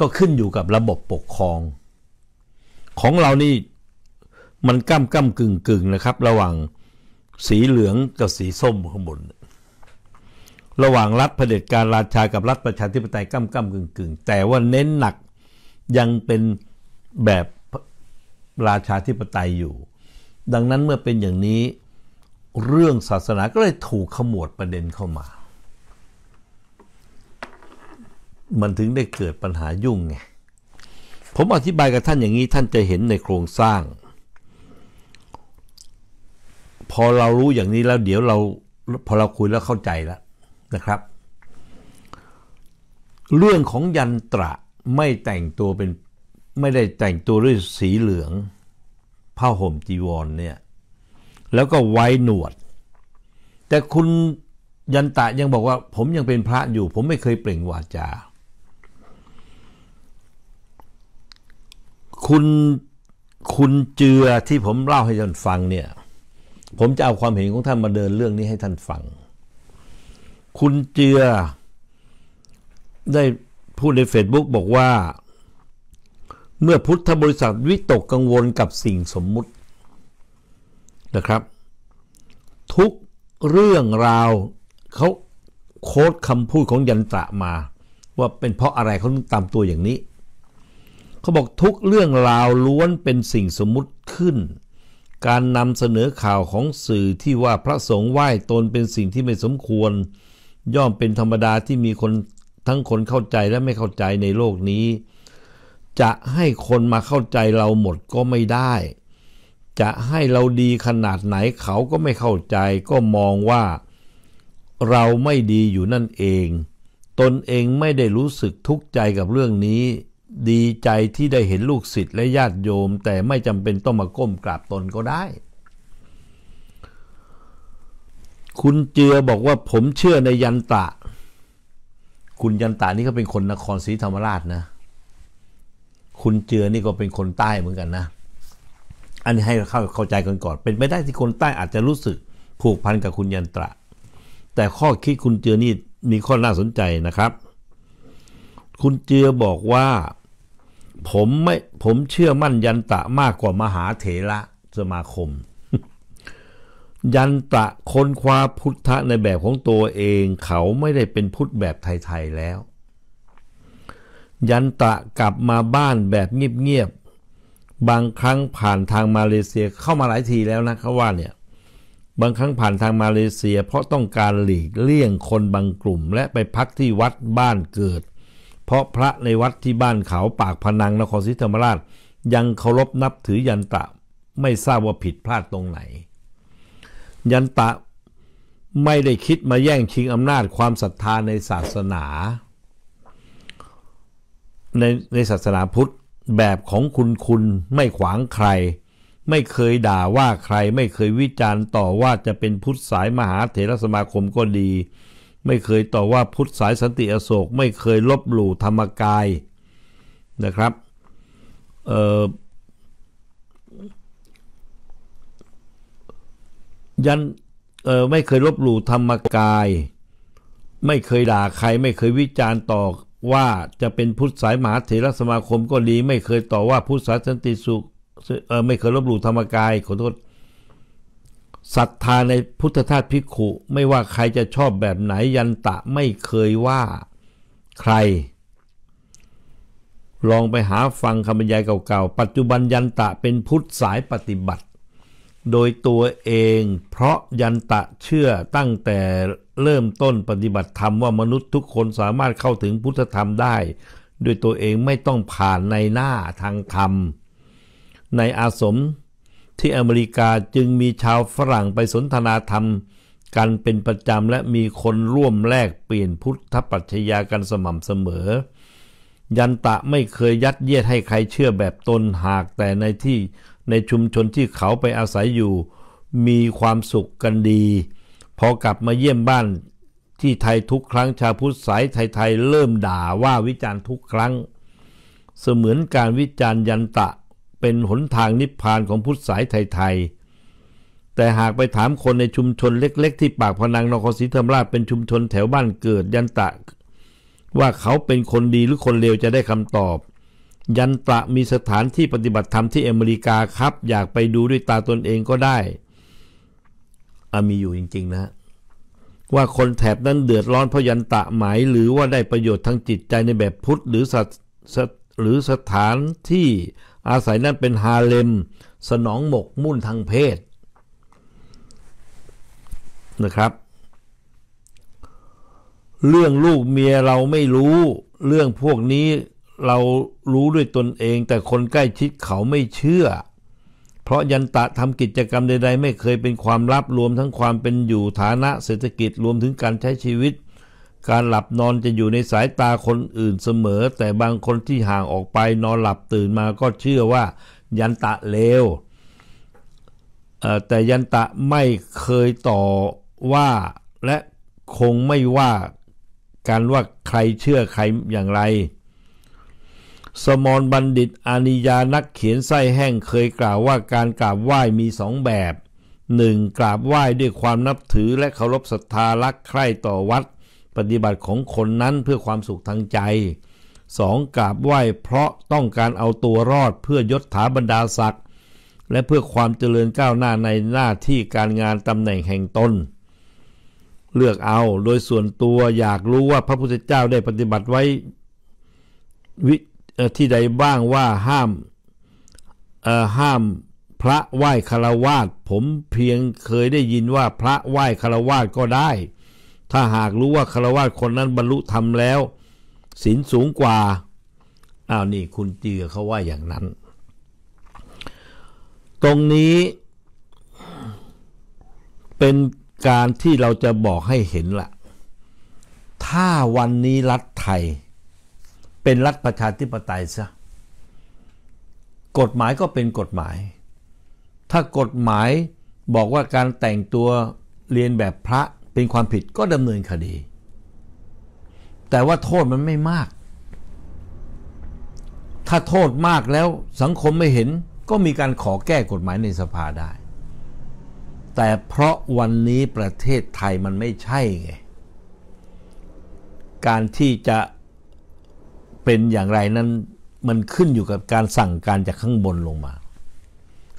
ก็ขึ้นอยู่กับระบบปกครอง ของเรานี่มันก้มก้มกึ่งกึ่งนะครับระหว่างสีเหลืองกับสีส้มข้างบนระหว่างรัฐเผด็จการราชากับรัฐประชาธิปไตยก้ำก้ำกึ่งกึ่งแต่ว่าเน้นหนักยังเป็นแบบราชาธิปไตยอยู่ ดังนั้นเมื่อเป็นอย่างนี้ เรื่องศาสนาก็เลยถูกขมวดประเด็นเข้ามา มันถึงได้เกิดปัญหายุ่งไงผมอธิบายกับท่านอย่างนี้ท่านจะเห็นในโครงสร้าง พอเรารู้อย่างนี้แล้วเดี๋ยวเราพอเราคุยแล้วเข้าใจแล้วนะครับ เรื่องของยันตระไม่แต่งตัวเป็น ไม่ได้แต่งตัวด้วยสีเหลือง ผ้าห่มจีวรเนี่ยแล้วก็ไว้หนวด แต่คุณยันตะยังบอกว่า ผมยังเป็นพระอยู่ ผมไม่เคยเปล่งวาจา คุณคุณเจือที่ผมเล่าให้ท่านฟังเนี่ย ผมจะเอาความเห็นของท่านมาเดินเรื่องนี้ให้ท่านฟังคุณเจือ ได้พูดในเฟซบุ๊กบอกว่า เมื่อพุทธบริษัทวิตกกังวลกับสิ่งสมมุตินะครับ ทุกเรื่องราวเขาโค้ดคำพูดของยันตระมา ว่าเป็นเพราะอะไรเขาต้องตามตัวอย่างนี้เขาบอกทุกเรื่องราวล้วนเป็นสิ่งสมมุติขึ้น การนำเสนอข่าวของสื่อที่ว่าพระสงฆ์ไหว้ตนเป็นสิ่งที่ไม่สมควรย่อมเป็นธรรมดาที่มีคน ทั้งคนเข้าใจและไม่เข้าใจในโลกนี้ จะให้คนมาเข้าใจเราหมดก็ไม่ได้ จะให้เราดีขนาดไหนเขาก็ไม่เข้าใจ ก็มองว่าเราไม่ดีอยู่นั่นเอง ตนเองไม่ได้รู้สึกทุกข์ใจกับเรื่องนี้ ดีใจที่ได้เห็นลูกศิษย์และญาติโยมแต่ไม่จำเป็นต้องมาก้มกราบตนก็ได้คุณเจือบอกว่าผมเชื่อในยันตะ คุณยันตะนี่ก็เป็นคนนครศรีธรรมราชนะ คุณเจือนี่ก็เป็นคนใต้เหมือนกันนะ อันนี้ให้เข้าเข้าใจกันก่อน เป็นไปได้ที่คนใต้อาจจะรู้สึก ผูกพันกับคุณยันตะแต่ข้อคิดคุณเจือนี่มีข้อน่าสนใจนะครับ คุณเจือบอกว่าผมไม่ผมเชื่อมั่นยันตะมากกว่ามหาเถระสมาคมยันตะ คนควาพุทธะในแบบของตัวเอง เขาไม่ได้เป็นพุทธแบบไทยๆแล้ว ยันตะกลับมาบ้านแบบเงียบๆบางครั้งผ่านทางมาเลเซียเข้ามาหลายทีแล้วนะเขาว่าเนี่ยบางครั้งผ่านทางมาเลเซีย เพราะต้องการหลีกเลี่ยงคนบางกลุ่มและไปพักที่วัดบ้านเกิด เพราะพระในวัดที่บ้านเขาปากพนังนครศรีธรรมราชยังเคารพนับถือยันตะไม่ทราบว่าผิดพลาดตรงไหนยันตะไม่ได้คิดมาแย่งชิงอำนาจความศรัทธาในศาสนาในในศาสนาพุทธแบบของคุณคุณไม่ขวางใคร ไม่เคยด่าว่าใคร ไม่เคยวิจารณ์ต่อว่าจะเป็นพุทธสายมหาเถรสมาคมก็ดี ไม่เคยต่อว่าพุทธสายสันติอโศก ไม่เคยลบหลู่ธรรมกายนะครับเอ่อยันเออไม่เคยลบหลู่ธรรมกาย ไม่เคยด่าใคร ไม่เคยวิจารณ์ต่อว่าจะเป็นพุทธสายมหาเถรสมาคมก็ดีไม่เคยต่อว่าพุทธสายสันติสุขเออไม่เคยลบหลู่ธรรมกาย ขอโทษศรัทธาในพุทธทาสพิขุ ไม่ว่าใครจะชอบแบบไหนยันตะไม่เคยว่าใคร ลองไปหาฟังคำบรรยายเก่าๆปัจจุบันยันตะเป็นพุทธสายปฏิบัติโดยตัวเองเพราะยันตะเชื่อตั้งแต่เริ่มต้นปฏิบัติธรรมว่ามนุษย์ทุกคนสามารถเข้าถึงพุทธธรรมได้ด้วยตัวเองไม่ต้องผ่านในหน้าทางธรรม ในอาสมที่อเมริกาจึงมีชาวฝรั่งไปสนทนาธรรมกันเป็นประจำและมีคนร่วมแลกเปลี่ยนพุทธปัจจยากันสม่ำเสมอ ยันตะไม่เคยยัดเยียดให้ใครเชื่อแบบตนหากแต่ในที่ในชุมชนที่เขาไปอาศัยอยู่ มีความสุขกันดี พอกลับมาเยี่ยมบ้านที่ไทยทุกครั้งชาวพุทธสายไทยๆเริ่มด่าว่าวิจารณ์ทุกครั้ง เสมือนการวิจารณ์ยันตะเป็นหนทางนิพพานของพุทธสายไทยๆแต่หากไปถามคนในชุมชนเล็กๆที่ปากพนังนครศรีธรรมราชเป็นชุมชนแถวบ้านเกิดยันตะ ว่าเขาเป็นคนดีหรือคนเลวจะได้คำตอบยันตระมีสถานที่ปฏิบัติ ธรรมที่อเมริกาครับ อยากไปดูด้วยตาตนเองก็ได้มีอยู่จริง ๆนะว่าคนแถบนั้นเดือดร้อน เพราะ ยันตะ หมาย หรือว่าได้ประโยชน์ทางจิตใจในแบบพุทธ หรือสัตหรือสถานที่อาศัยนั้นเป็นฮาเลม สนองหมกมุ่นทางเพศนะครับ เรื่องลูกเมียเราไม่รู้เรื่องพวกนี้เรารู้ด้วยตนเอง แต่คนใกล้ชิดเขาไม่เชื่อ เพราะยันตะทำกิจกรรมใดๆ ไม่เคยเป็นความลับรวมทั้งความเป็นอยู่ฐานะเศรษฐกิจรวมถึงการใช้ชีวิต การหลับนอนจะอยู่ในสายตาคนอื่นเสมอ แต่บางคนที่ห่างออกไปนอนหลับตื่นมาก็เชื่อว่ายันตะเลวแต่ยันตะไม่เคยต่อว่า และคงไม่ว่าการว่าใครเชื่อใครอย่างไรสมอนบัณฑิตอานิยานักเขียนไส้แห้งเคยกล่าวว่าการกราบไหว้มีสองแบบหนึ่งกราบไหว้ด้วยความนับถือและเคารพศรัทธารักใคร่ต่อวัด ปฏิบัติของคนนั้นเพื่อความสุขทางใจสองกราบไหว้เพราะต้องการเอาตัวรอดเพื่อยศถาบรรดาศักดิ์และเพื่อความเจริญก้าวหน้าในหน้าที่การงานตำแหน่งแห่งตนเลือกเอาโดยส่วนตัวอยากรู้ว่าพระพุทธเจ้าได้ปฏิบัติไว้วิที่ใดบ้างว่าห้ามห้ามพระไหว้คารวาส ผมเพียงเคยได้ยินว่าพระไหว้คารวาสก็ได้ ถ้าหากรู้ว่าคารวาสคนนั้นบรรลุธรรมแล้วศีลสูงกว่า อ้าวนี่คุณเตือเขาว่าอย่างนั้น ตรงนี้เป็นการที่เราจะบอกให้เห็นละ่ะ ถ้าวันนี้รัฐไทยเป็นรัฐประชาธิปไตยซะ กฎหมายก็เป็นกฎหมาย ถ้ากฎหมายบอกว่าการแต่งตัวเรียนแบบพระเป็นความผิดก็ดำเนินคดี แต่ว่าโทษมันไม่มาก ถ้าโทษมากแล้วสังคมไม่เห็น ก็มีการขอแก้กฎหมายในสภาได้ แต่เพราะวันนี้ประเทศไทยมันไม่ใช่ไง การที่จะเป็นอย่างไรนั้นมันขึ้นอยู่กับการสั่งการจากข้างบนลงมา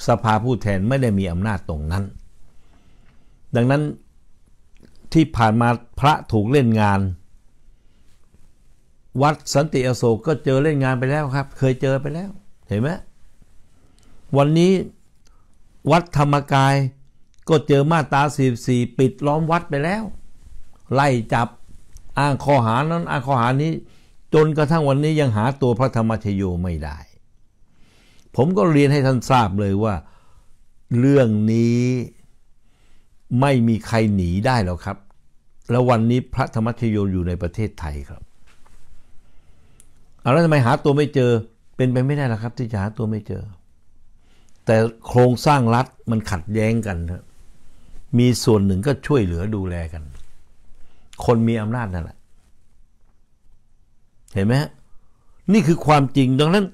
สภาผู้ แทนไม่ได้มีอำนาจตรงนั้น ดังนั้นที่ผ่านมาพระถูกเล่นงาน วัดสันติอโศกก็ เจอเล่นงานไปแล้วครับ เคยเจอไปแล้ว เห็นไหมวันนี้วัดธรรมกายก็เจอมาตาสีสีปิดล้อมวัดไปแล้ว ไล่จับอ้างข้อหานั้นอ้างข้อหานี้จนกระทั่งวันนี้ยังหาตัวพระธรรมชโยไม่ได้ ผมก็เรียนให้ท่านทราบเลยว่าเรื่องนี้ไม่มีใครหนีได้แล้วครับ แล้ววันนี้พระธรรมชโยอยู่ในประเทศไทยครับเอาแล้วทำไมหาตัวไม่เจอเป็นไปไม่ได้หรอครับ ที่จะหาตัวไม่เจอ แต่โครงสร้างรัฐมันขัดแย้งกันครับมีส่วนหนึ่งก็ช่วยเหลือดูแลกัน คนมีอำนาจนั่นแหละเห็นไหมฮะนี่คือความจริงดังนั้น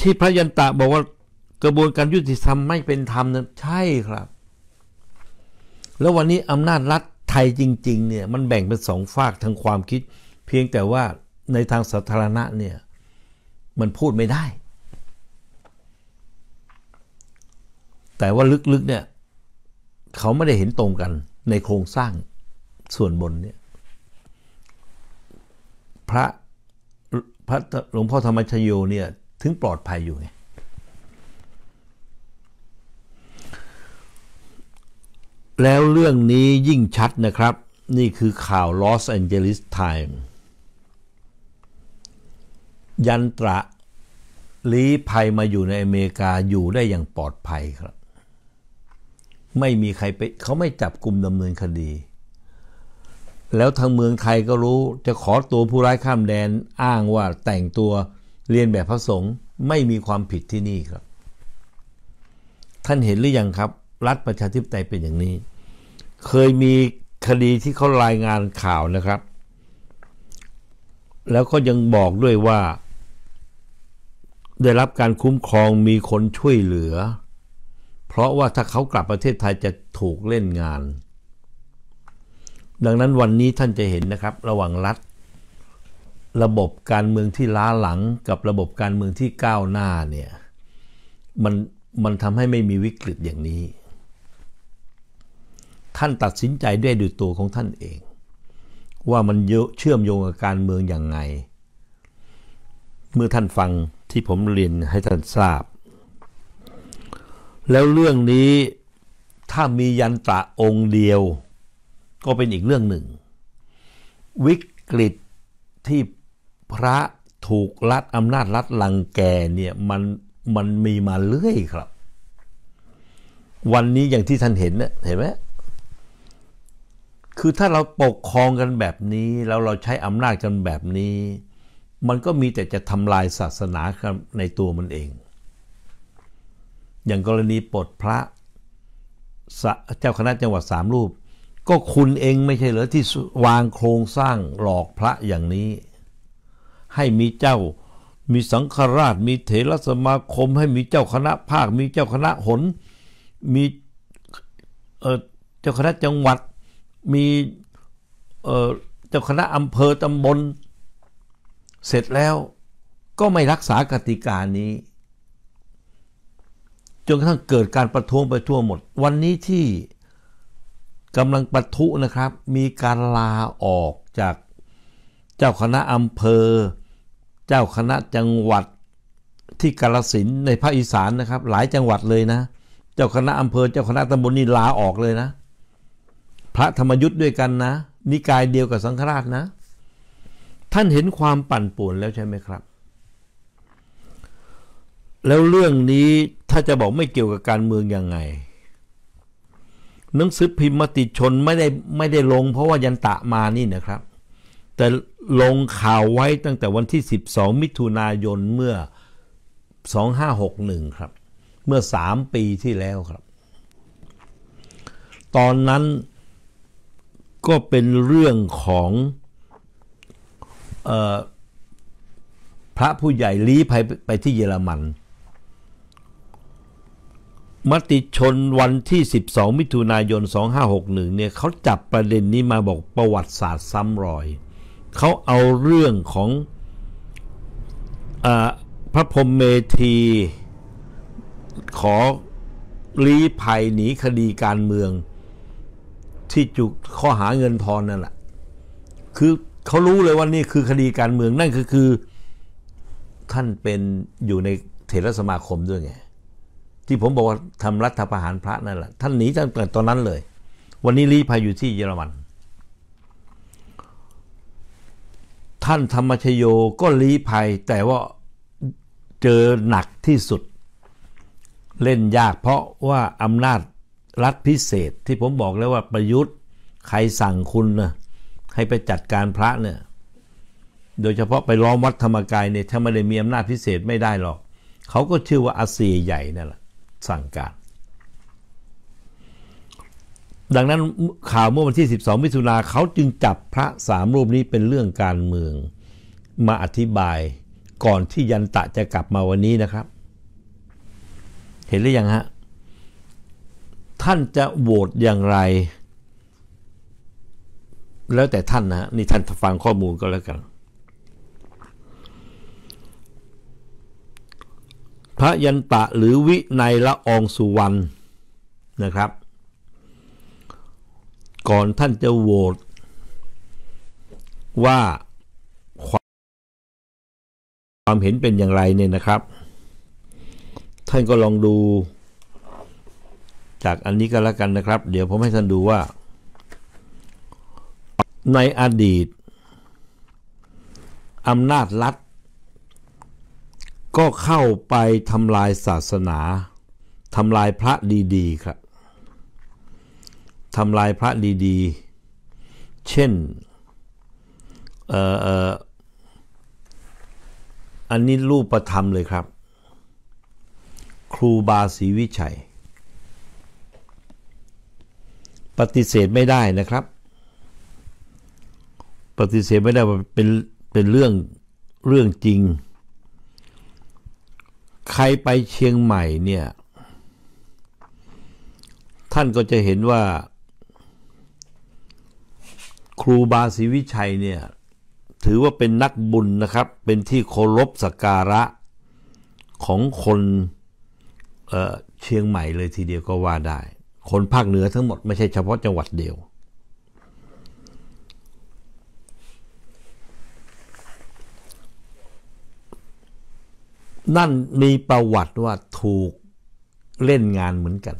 ที่พระยันตะ บอกว่ากระบวนการยุติธรรมไม่เป็น ธรรมนั้น ใช่ครับ แล้ววันนี้อำนาจรัฐ ไทยจริง ๆ เนี่ย มันแบ่งเป็นสองฝากทางความคิด เพียงแต่ว่าในทางสาธารณะเนี่ย มันพูดไม่ได้ แต่ว่าลึกๆเนี่ยเขาไม่ได้เห็นตรงกันในโครงสร้างส่วนบนเนี่ย พระพระหลวงพ่อธรรมชโยเนี่ย ถึงปลอดภัยอยู่ไง แล้วเรื่องนี้ยิ่งชัดนะครับนี่คือข่าวลอสแอนเจลิสไทม์ยันตระ ลีภัยมาอยู่ในอเมริกาอยู่ได้อย่างปลอดภัยครับ ไม่มีใครไป เขาไม่จับกลุ่มดำเนินคดีแล้วทางเมืองไทยก็รู้จะขอตัวผู้ร้ายข้ามแดนอ้างว่าแต่งตัวเรียนแบบพระสงฆ์ไม่มีความผิดที่นี่ครับ ท่านเห็นหรือยังครับ รัฐประชาธิปไตยเป็นอย่างนี้ เคยมีคดีที่เขารายงานข่าวนะครับ แล้วก็ยังบอกด้วยว่า ได้รับการคุ้มครองมีคนช่วยเหลือ เพราะว่าถ้าเขากลับประเทศไทยจะถูกเล่นงานดังนั้นวันนี้ท่านจะเห็นนะครับระหว่างรัฐระบบการเมืองที่ล้าหลังกับระบบการเมืองที่ก้าวหน้าเนี่ยมันมันทำให้ไม่มีวิกฤตอย่างนี้ ท่านตัดสินใจได้วยดูตัวของท่านเอง ว่ามันเชื่อมโยงกับการเมืองอย่างไง เมื่อท่านฟังที่ผมเรียนให้ท่านทราบ แล้วเรื่องนี้ถ้ามียันตะองค์เดียวก็เป็นอีกเรื่องหนึ่ง วิกฤตที่พระถูกรัดอำนาจรัดลังแกเนี่ย มันมันมีมาเรื่อยครับ วันนี้อย่างที่ท่านเห็นนเห็นไหมคือถ้าเราปกครองกันแบบนี้แล้วเราใช้อำนาจกันแบบนี้ มันก็มีแต่จะทำลายศาสนาในตัวมันเอง อย่างกรณีปลดพระเจ้าคณะจังหวัดสามรูปก็คุณเองไม่ใช่ เหรอที่วางโครงสร้างหลอกพระอย่างนี้ ให้มีเจ้ามีสังฆราช มีเถรสมาคม ให้มีเจ้าคณะภาค มีเจ้าคณะหน มีเจ้าคณะจังหวัด มีเจ้าคณะอำเภอตำบล เสร็จแล้วก็ไม่รักษากติกานี้จนกระทั่งเกิดการประท้วงไปทั่วหมด วันนี้ที่กำลังปะทุนะครับมีการลาออกจากเจ้าคณะอำเภอ เจ้าคณะจังหวัดที่กาลสินในภาคอีสานนะครับ หลายจังหวัดเลยนะ เจ้าคณะอำเภอ เจ้าคณะตำบลนี่ลาออกเลยนะ พระธรรมยุทธ์ด้วยกันนะนิกายเดียวกับสังฆราชนะ ท่านเห็นความปั่นป่วนแล้วใช่ไหมครับ แล้วเรื่องนี้ถ้าจะบอกไม่เกี่ยวกับการเมืองยังไงหนังสือพิมพ์มติชนไม่ได้ไม่ได้ลงเพราะว่ายันตะมานี่นะครับ แต่ลงข่าวไว้ตั้งแต่วันที่ 12 มิถุนายนเมื่อ 2561 ครับ เมื่อ 3 ปีที่แล้วครับ ตอนนั้นก็เป็นเรื่องของออพระผู้ใหญ่ลี้ภัยไปที่เยอรมันมติชนวันที่ 12 มิถุนายน 2561 เนี่ยเขาจับประเด็นนี้มาบอกประวัติศาสตร์ซ้ำรอย เขาเอาเรื่องของอพระพรหมเมธีขอรีภัยหนีคดีการเมืองที่จุกข้อหาเงินทอนนั่นแหละ คือเขารู้เลยว่านี่คือคดีการเมืองนั่นคือคือท่านเป็นอยู่ในเถรสมาคมด้วยไงที่ผมบอกว่าทำรัฐประหารพระนั่นแหละท่านหนีตั้งแต่ตอนนั้นเลย วันนี้ลี้ภัยอยู่ที่เยอรมัน ท่านธรรมชโยก็ลี้ภัย แต่ว่าเจอหนักที่สุด เล่นยากเพราะว่าอำนาจรัฐพิเศษ ที่ผมบอกแล้วว่าประยุทธ์ ใครสั่งคุณนะให้ไปจัดการพระเนี่ยโดยเฉพาะไปล้อมวัดธรรมกายเนี่ยถ้าไม่ได้มีอำนาจพิเศษไม่ได้หรอกเขาก็ชื่อว่าอาเซียใหญ่นั่นแหละสั่งการดังนั้นข่าวเมื่อวันที่ 12 มิถุนาเขาจึงจับพระสามรูปนี้เป็นเรื่องการเมือง มาอธิบายก่อนที่ยันตะจะกลับมาวันนี้นะครับ เห็นหรือยังฮะ ท่านจะโหวตอย่างไร แล้วแต่ท่านนะนี่ท่านฟังข้อมูลก็แล้วกันพระยันตะหรือวิในละอองสุวรรณนะครับ ก่อนท่านจะโหวตว่าความเห็นเป็นอย่างไรเนี่ยนะครับ ท่านก็ลองดูจากอันนี้ก็แล้วกันนะครับ เดี๋ยวผมให้ท่านดูว่าในอดีต อำนาจรัฐก็เข้าไปทำลายศาสนาทำลายพระดี ๆ ครับทำลายพระดี ๆ เช่นเอ่ออันนี้รูปประธรรมเลยครับ ครูบาศรีวิชัย ปฏิเสธไม่ได้นะครับ ปฏิเสธไม่ได้ว่าเป็นเป็นเรื่องเรื่องจริงใครไปเชียงใหม่เนี่ย ท่านก็จะเห็นว่าครูบาศรีวิชัยเนี่ย ถือว่าเป็นนักบุญนะครับ เป็นที่เคารพสักการะของคนเเชียงใหม่เลยทีเดียวก็ว่าได้ คนภาคเหนือ ทั้งหมดไม่ใช่เฉพาะจังหวัดเดียวนั่นมีประวัติว่าถูกเล่นงานเหมือนกัน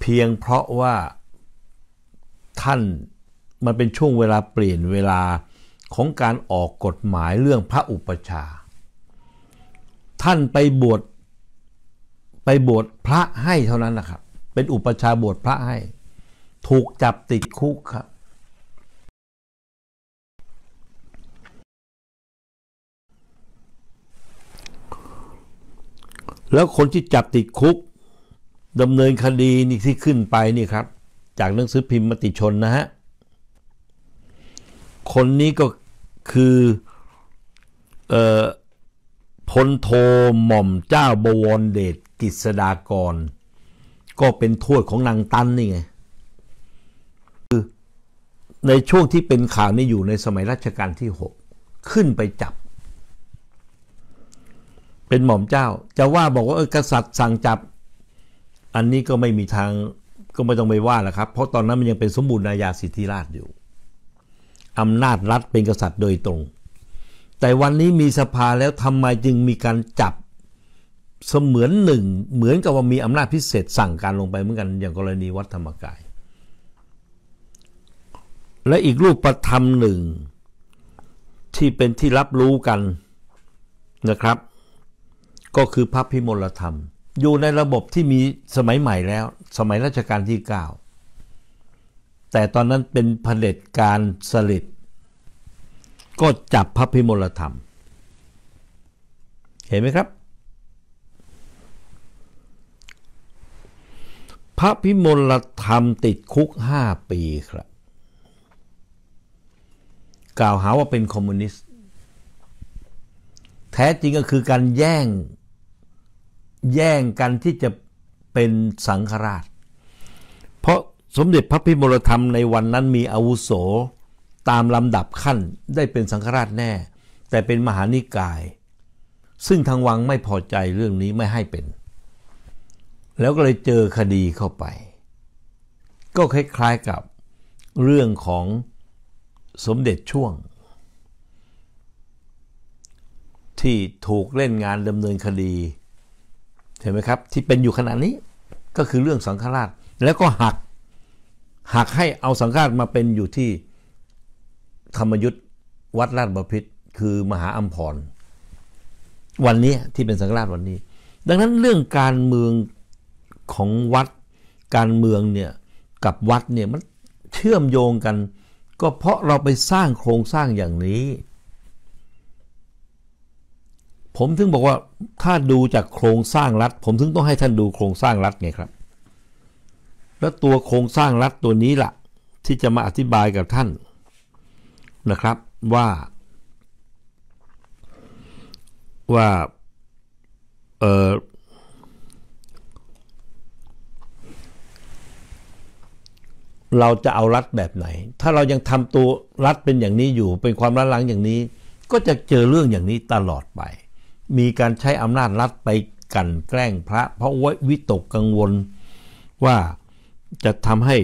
เพียงเพราะว่าท่านมันเป็นช่วงเวลาเปลี่ยนเวลาของการออกกฎหมายเรื่องพระอุปชา ท่านไปบวชไปบวชพระให้เท่านั้นนะครับ เป็นอุปชาบวชพระให้ ถูกจับติดคุกครับแล้วคนที่จับติดคุกดำเนินคดีนี่ที่ขึ้นไปนี่ครับ จากหนังสือพิมพ์มติชนนะฮะ คนนี้ก็คือออพลโทหม่อมเจ้าบวรเดชกิษดากร ก็เป็นทวดของนางตันนี่ไงคือในช่วงที่เป็นข่าวนี่อยู่ในสมัยรัชกาลที่ 6 ขึ้นไปจับเป็นหม่อมเจ้า จะว่าบอกว่าเออกษัตริย์สั่งจับ อันนี้ก็ไม่มีทางก็ไม่ต้องไปว่าละครับ เพราะตอนนั้นมันยังเป็นสมบูรณาญาสิทธิราชอยู่ อำนาจรัฐเป็นกษัตริย์โดยตรง แต่วันนี้มีสภาแล้วทำไมจึงมีการจับ เสมือนหนึ่ง เหมือนกับว่ามีอำนาจพิเศษสั่งการลงไปเหมือนกัน อย่างกรณีวัดธรรมกาย และอีกรูปประธรรมหนึ่งที่เป็นที่รับรู้กันนะครับก็คือพระพิมลธรรม อยู่ในระบบที่มีสมัยใหม่แล้ว สมัยรัชกาลที่ 9 แต่ตอนนั้นเป็นเผด็จการสลิดก็จับพระพิมลธรรมเห็นไหมครับพระพิมลธรรมติดคุกห้าปีครับ กล่าวหาว่าเป็นคอมมิวนิสต์แท้จริงก็คือการแย่งแย่งกันที่จะเป็นสังฆราช เพราะสมเด็จพระพิมลธรรมในวันนั้นมีอาวุโสตามลำดับขั้นได้เป็นสังฆราชแน่ แต่เป็นมหานิกาย ซึ่งทางวังไม่พอใจเรื่องนี้ไม่ให้เป็น แล้วก็เลยเจอคดีเข้าไป ก็คล้ายๆกับเรื่องของสมเด็จช่วง ที่ถูกเล่นงานดำเนินคดีเห็นไหมครับ ที่เป็นอยู่ขณะนี้ก็คือเรื่องสังฆราช แล้วก็หักหักให้เอาสังฆราชมาเป็นอยู่ที่ธรรมยุทธวัดราชบพิตรคือมหาอัมพรวันนี้ที่เป็นสังฆราชวันนี้ ดังนั้นเรื่องการเมืองของวัด การเมืองเนี่ยกับวัดเนี่ยมันเชื่อมโยงกัน ก็เพราะเราไปสร้างโครงสร้างอย่างนี้ผมถึงบอกว่าถ้าดูจากโครงสร้างรัฐ ผมถึงต้องให้ท่านดูโครงสร้างรัฐไงครับแล้วตัวโครงสร้างรัฐตัวนี้ละ่ะ ที่จะมาอธิบายกับท่านนะครับว่าว่า เออเราจะเอารัฐแบบไหน ถ้าเรายังทำตัวรัฐเป็นอย่างนี้อยู่ เป็นความรัดล้งอย่างนี้ ก็จะเจอเรื่องอย่างนี้ตลอดไปมีการใช้อำนาจรัฐไปกันแกล้งพระ เพราะว่าวิตกกังวลว่าจะทำให้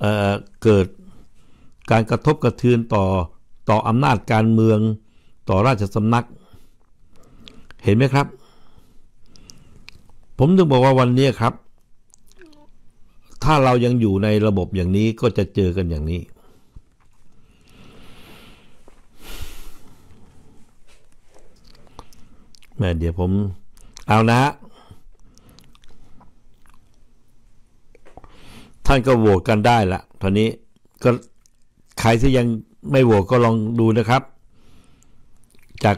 เเกิดการกระทบกระเทือนต่อต่ออำนาจการเมือง ต่อราชสำนัก เห็นไหมครับ ผมถึงบอกว่าวันนี้ครับ ถ้าเรายังอยู่ในระบบอย่างนี้ก็จะเจอกันอย่างนี้แม่เดี๋ยวผม เอานะ ท่านก็โหวตกันได้ละตอนนี้ก็ใครที่ยังไม่โหวตก็ลองดูนะครับ จาก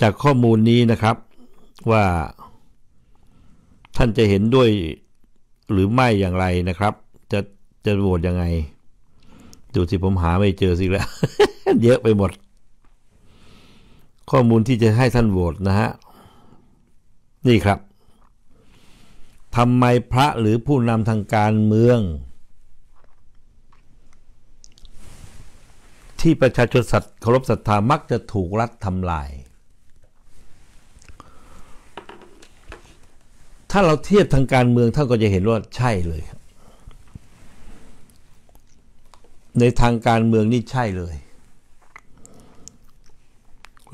จากข้อมูลนี้นะครับ ว่า ท่านจะเห็นด้วย หรือไม่อย่างไรนะครับ จะจะโหวตยังไง ดูสิผมหาไม่เจอสิแล้ว เยอะไปหมดข้อมูลที่จะให้ท่านโหวตนะฮะ นี่ครับทำไมพระหรือผู้นำทางการเมือง ที่ประชาชนสัตย์เคารพศรัทธามักจะถูกรัฐทำลาย ถ้าเราเทียบทางการเมืองท่านก็จะเห็นว่าใช่เลย ในทางการเมืองนี่ใช่เลย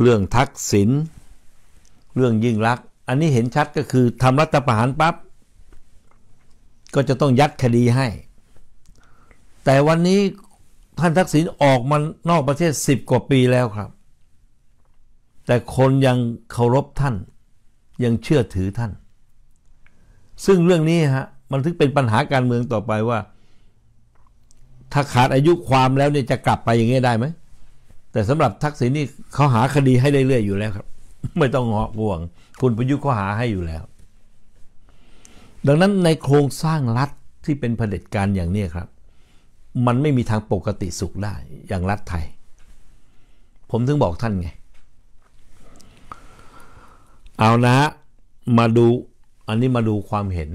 เรื่องทักษิณเรื่องยิ่งรักอันนี้เห็นชัดก็คือทำรัฐประหารปับ๊บก็จะต้องยัดคดีให้ แต่วันนี้ท่านทักษิณออกมานอกประเทศสิบกว่าปีแล้วครับ แต่คนยังเคารพท่าน ยังเชื่อถือท่าน ซึ่งเรื่องนี้ฮะ มันถึงเป็นปัญหาการเมืองต่อไปว่า ถ้าขาดอายุความแล้วเนี่ยจะกลับไปอย่างนี้ได้ไหมแต่สำหรับทักษิณนี่เขาหาคดีให้เรื่อยๆอยู่แล้วครับ ไม่ต้องหอก่วง คุณประยุทธ์เขาหาให้อยู่แล้ว ดังนั้นในโครงสร้างรัฐที่เป็นเผด็จการอย่างนี้ครับ มันไม่มีทางปกติสุขได้ อย่างรัฐไทย ผมถึงบอกท่านไง เอานะ มาดูอันนี้มาดูความเห็น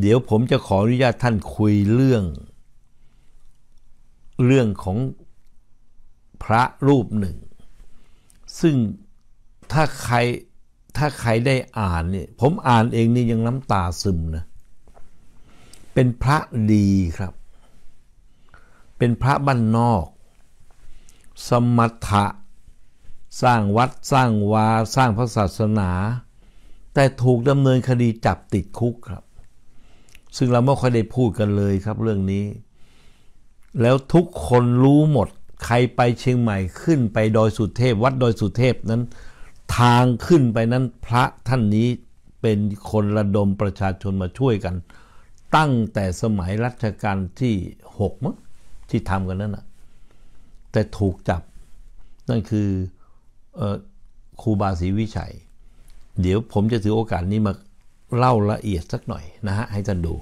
เดี๋ยวผมจะขออนุญาตท่านคุยเรื่อง เรื่องของพระรูปหนึ่ง ซึ่งถ้าใคร ถ้าใครได้อ่านเนี่ยผมอ่านเองนี่ยังน้ำตาซึมนะเป็นพระดีครับ เป็นพระบ้านนอก สมถะสร้างวัดสร้างวาสร้างพระศาสนา แต่ถูกดำเนินคดีจับติดคุกครับ ซึ่งเราไม่ค่อยได้พูดกันเลยครับ เรื่องนี้ แล้วทุกคนรู้หมดใครไปเชียงใหม่ขึ้นไปดอยสุเทพวัดดอยสุเทพนั้น ทางขึ้นไปนั้นพระท่านนี้เป็นคนระดมประชาชนมาช่วยกัน ตั้งแต่สมัยรัชกาลที่หกมั้งที่ทำกันนั่นอะแต่ถูกจับนั่นคือครูบาศรีวิชัย เดี๋ยวผมจะถือโอกาสนี้มาเล่าละเอียดสักหน่อยนะฮะ ให้ท่านดู